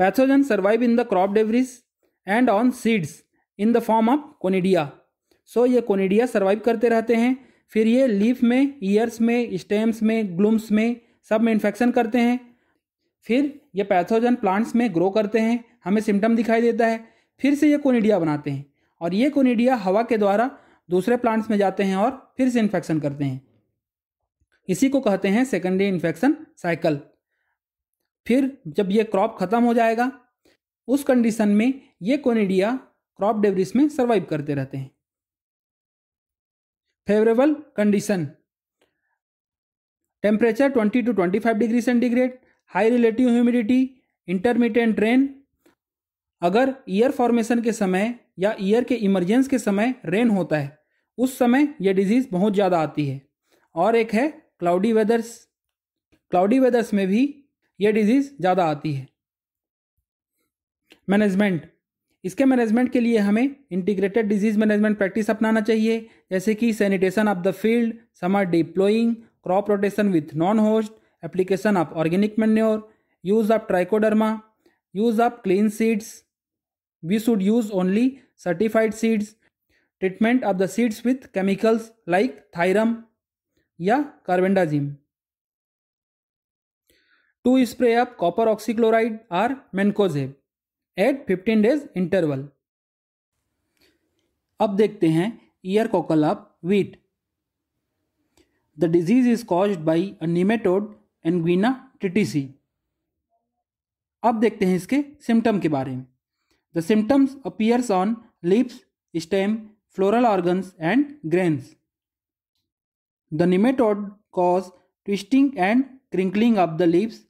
A: Pathogens survive in the crop debris and on seeds in the form of conidia so ये कोनिडिया सर्वाइव करते रहते हैं फिर ये लीफ में ईयर्स में स्टेम्स में ग्लूम्स में सब में इन्फेक्शन करते हैं फिर ये पैथोजन प्लांट्स में ग्रो करते हैं हमें सिम्टम दिखाई देता है फिर से ये कोनिडिया बनाते हैं और ये कोनिडिया हवा के द्वारा दूसरे प्लांट्स में जाते हैं और फिर से इन्फेक्शन करते हैं इसी को कहते हैं सेकेंडरी इन्फेक्शन साइकिल फिर जब ये क्रॉप ख़त्म हो जाएगा उस कंडीशन में ये कोनिडिया क्रॉप डेवरिस में सर्वाइव करते रहते हैं favourable condition temperature 20 to 25 degree centigrade high relative humidity intermittent rain अगर ईयर फॉर्मेशन के समय या ईयर के इमरजेंस के समय रेन होता है उस समय यह डिजीज़ बहुत ज़्यादा आती है और एक है क्लाउडी वेदर्स क्लाउडी वेदर्स में भी ये डिज़ीज़ ज़्यादा आती है मैनेजमेंट इसके मैनेजमेंट के लिए हमें इंटीग्रेटेड डिजीज़ मैनेजमेंट प्रैक्टिस अपनाना चाहिए जैसे कि sanitation of the field summer deep ploughing crop rotation with non host application of organic manure use of Trichoderma use of clean seeds we should use only certified seeds treatment of the seeds with chemicals like thiram या carbendazim two spray of copper oxychloride or mancozeb at fifteen days interval अब देखते हैं ear cockle of wheat the disease is cause by a nematode Anguina tritici अब देखते हैं इसके सिम्टम के बारे में the symptoms appears on leaves stem floral organs and grains the nematode cause twisting and crinkling of the leaves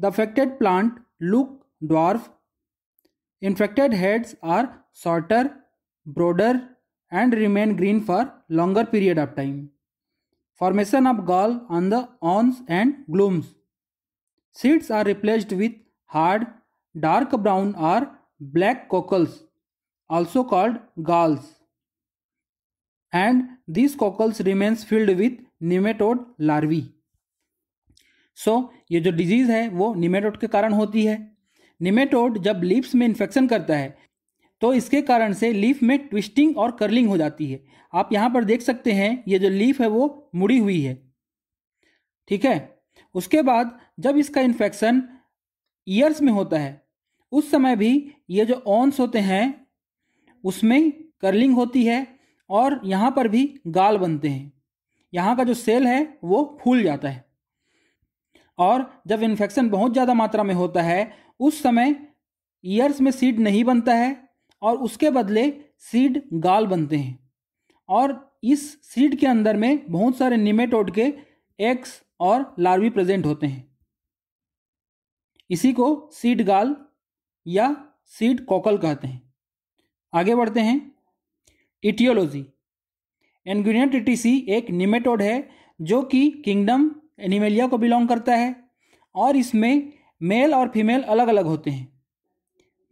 A: The affected plant look dwarf. Infected heads are shorter, broader and remain green for longer period of time. Formation of gall on the awns and glooms. Seeds are replaced with hard, dark brown or black cockles, also called galls. And these cockles remains filled with nematode larvae. So so, ये जो डिजीज़ है वो निमेटोड के कारण होती है निमेटोड जब लीव्स में इन्फेक्शन करता है तो इसके कारण से लीफ में ट्विस्टिंग और कर्लिंग हो जाती है आप यहाँ पर देख सकते हैं ये जो लीफ है वो मुड़ी हुई है ठीक है उसके बाद जब इसका इन्फेक्शन ईयर्स में होता है उस समय भी ये जो ऑन्स होते हैं उसमें कर्लिंग होती है और यहाँ पर भी गाल बनते हैं यहाँ का जो सेल है वो फूल जाता है और जब इन्फेक्शन बहुत ज़्यादा मात्रा में होता है उस समय ईयर्स में सीड नहीं बनता है और उसके बदले सीड गाल बनते हैं और इस सीड के अंदर में बहुत सारे निमेटोड के एग्स और लार्वी प्रेजेंट होते हैं इसी को सीड गाल या सीड कॉकल कहते हैं आगे बढ़ते हैं इटियोलॉजी एनग्यूनियटिटीसी एक निमेटोड है जो कि किंगडम एनिमेलिया को बिलोंग करता है और इसमें मेल और फीमेल अलग अलग होते हैं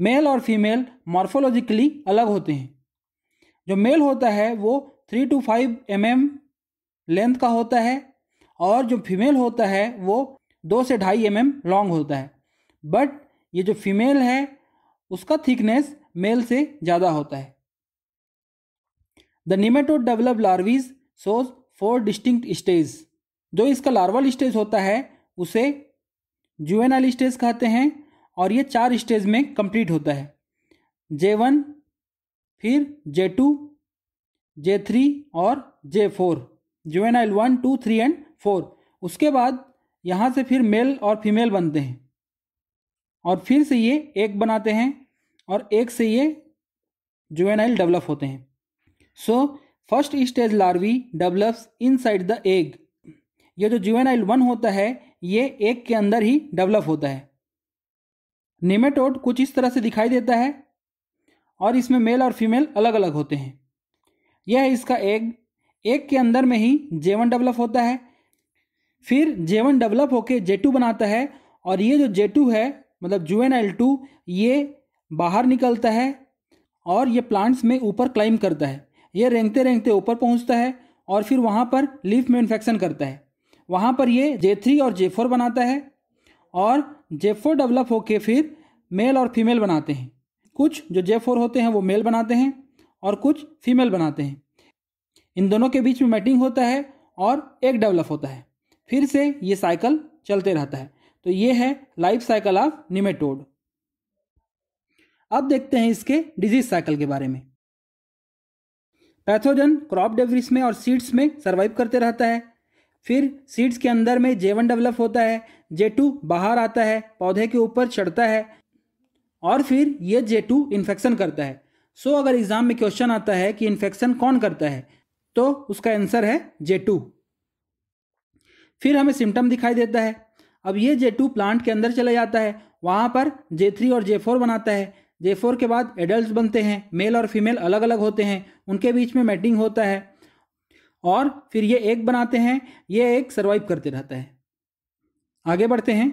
A: मेल और फीमेल मॉर्फोलॉजिकली अलग होते हैं जो मेल होता है वो three to five M M length का होता है और जो फीमेल होता है वो दो से ढाई एम एम लॉन्ग होता है बट ये जो फीमेल है उसका थिकनेस मेल से ज़्यादा होता है the nematode develop larvae shows four distinct stage जो इसका लार्वल स्टेज होता है उसे जुवेनाइल स्टेज कहते हैं और ये चार स्टेज में कंप्लीट होता है जे वन फिर जे टू जे थ्री और J four juvenile one two three and four उसके बाद यहाँ से फिर मेल और फीमेल बनते हैं और फिर से ये एक बनाते हैं और एक से ये जुवेनाइल डेवलप होते हैं so first stage larvae develops inside the egg ये जो जीवेनाइल वन होता है ये एक के अंदर ही डेवलप होता है निमेटोड कुछ इस तरह से दिखाई देता है और इसमें मेल और फीमेल अलग अलग होते हैं यह है इसका एग एक के अंदर में ही जेवन डेवलप होता है फिर जेवन डेवलप होके जेटू बनाता है और ये जो जेटू है मतलब एल टू ये बाहर निकलता है और ये प्लांट्स में ऊपर क्लाइम करता है ये रेंगते रेंगते ऊपर पहुंचता है और फिर वहाँ पर लीफ में इन्फेक्शन करता है वहाँ पर ये जे थ्री और जे फोर बनाता है और जे फोर डेवलप होके फिर मेल और फीमेल बनाते हैं कुछ जो जे फोर होते हैं वो मेल बनाते हैं और कुछ फीमेल बनाते हैं इन दोनों के बीच में मैटिंग होता है और एक डेवलप होता है फिर से ये साइकिल चलते रहता है तो ये है लाइफ साइकिल ऑफ निमेटोड अब देखते हैं इसके डिजीज साइकिल के बारे में पैथोजन क्रॉप डेवरिस में और सीड्स में सर्वाइव करते रहता है फिर सीड्स के अंदर में जे वन डेवलप होता है जे टू बाहर आता है पौधे के ऊपर चढ़ता है और फिर यह जे टू इन्फेक्शन करता है सो अगर एग्जाम में क्वेश्चन आता है कि इन्फेक्शन कौन करता है तो उसका आंसर है जे टू फिर हमें सिम्टम दिखाई देता है अब ये जे टू प्लांट के अंदर चला जाता है वहाँ पर जे थ्री और जे फोर बनाता है जे फोर के बाद एडल्ट बनते हैं मेल और फीमेल अलग अलग होते हैं उनके बीच में मैटिंग होता है और फिर ये एक बनाते हैं ये एक सर्वाइव करते रहता है आगे बढ़ते हैं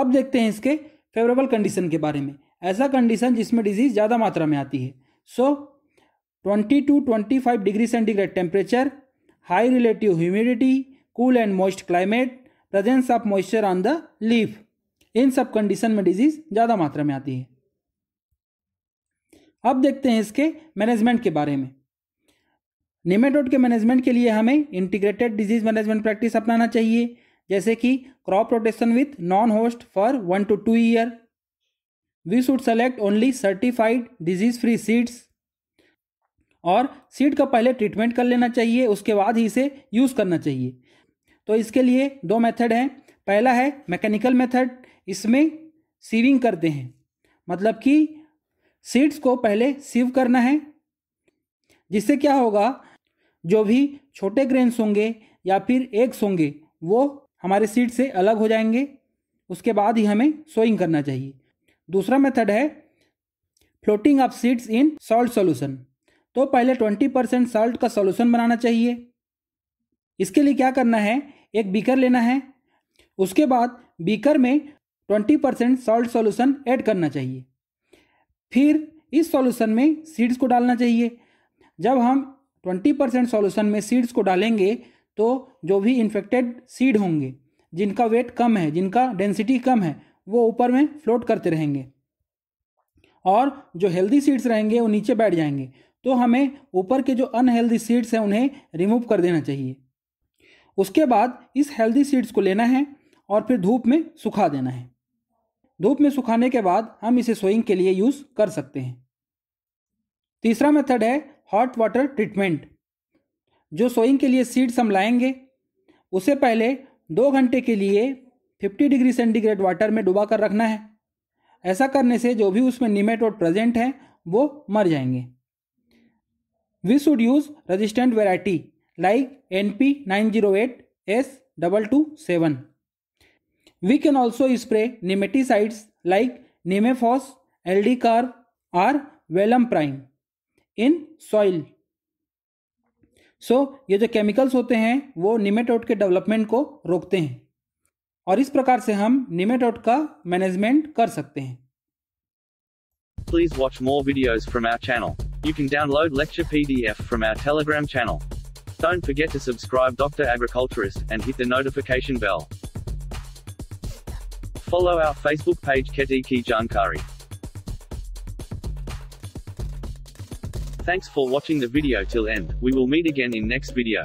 A: अब देखते हैं इसके फेवरेबल कंडीशन के बारे में ऐसा कंडीशन जिसमें डिजीज ज़्यादा मात्रा में आती है so twenty to twenty five degree centigrade temperature high relative humidity cool and moist climate presence of moisture on the leaf इन सब कंडीशन में डिजीज ज़्यादा मात्रा में आती है अब देखते हैं इसके मैनेजमेंट के बारे में नेमेटोड के मैनेजमेंट के लिए हमें इंटीग्रेटेड डिजीज मैनेजमेंट प्रैक्टिस अपनाना चाहिए जैसे कि crop rotation with non host for one to two year we should select only certified disease free seeds और सीड का पहले ट्रीटमेंट कर लेना चाहिए उसके बाद ही इसे यूज़ करना चाहिए तो इसके लिए दो मेथड हैं पहला है मैकेनिकल मेथड इसमें सीविंग करते हैं मतलब कि सीड्स को पहले सीव करना है जिससे क्या होगा जो भी छोटे ग्रेन्स होंगे या फिर एग्स होंगे वो हमारे सीड से अलग हो जाएंगे उसके बाद ही हमें सोइंग करना चाहिए दूसरा मेथड है floating of seeds in salt solution तो पहले 20 परसेंट सॉल्ट का सोल्यूशन बनाना चाहिए इसके लिए क्या करना है एक बीकर लेना है उसके बाद बीकर में 20 परसेंट सॉल्ट सोल्यूशन ऐड करना चाहिए फिर इस सॉल्यूशन में सीड्स को डालना चाहिए जब हम ट्वेंटी परसेंट सोल्यूशन में सीड्स को डालेंगे तो जो भी इन्फेक्टेड सीड होंगे जिनका वेट कम है जिनका डेंसिटी कम है वो ऊपर में फ्लोट करते रहेंगे और जो हेल्दी सीड्स रहेंगे वो नीचे बैठ जाएंगे तो हमें ऊपर के जो अनहेल्दी सीड्स हैं उन्हें रिमूव कर देना चाहिए उसके बाद इस हेल्दी सीड्स को लेना है और फिर धूप में सुखा देना है धूप में सुखाने के बाद हम इसे सोइंग के लिए यूज़ कर सकते हैं तीसरा मेथड है हॉट वाटर ट्रीटमेंट जो सोइंग के लिए सीड्स हम लाएंगे उसे पहले दो घंटे के लिए 50 डिग्री सेंटीग्रेड वाटर में डुबा कर रखना है ऐसा करने से जो भी उसमें निमेट और प्रेजेंट है वो मर जाएंगे we should use resistant variety like N P nine zero eight S double two seven we can also spray nematicides like Nemaphos L D car or Velum Prime in soil so ये जो केमिकल्स होते हैं वो निमेटोड के डेवलपमेंट को रोकते हैं और इस प्रकार से हम निमेटोड का मैनेजमेंट कर सकते हैं please watch more video from our channel you can download lecture PDF from our Telegram channel don't forget to subscribe Doctor Agriculturist and hit the notification bell follow our Facebook page Keti Ki Jankari. Thanks for watching the video till end, we will meet again in next video.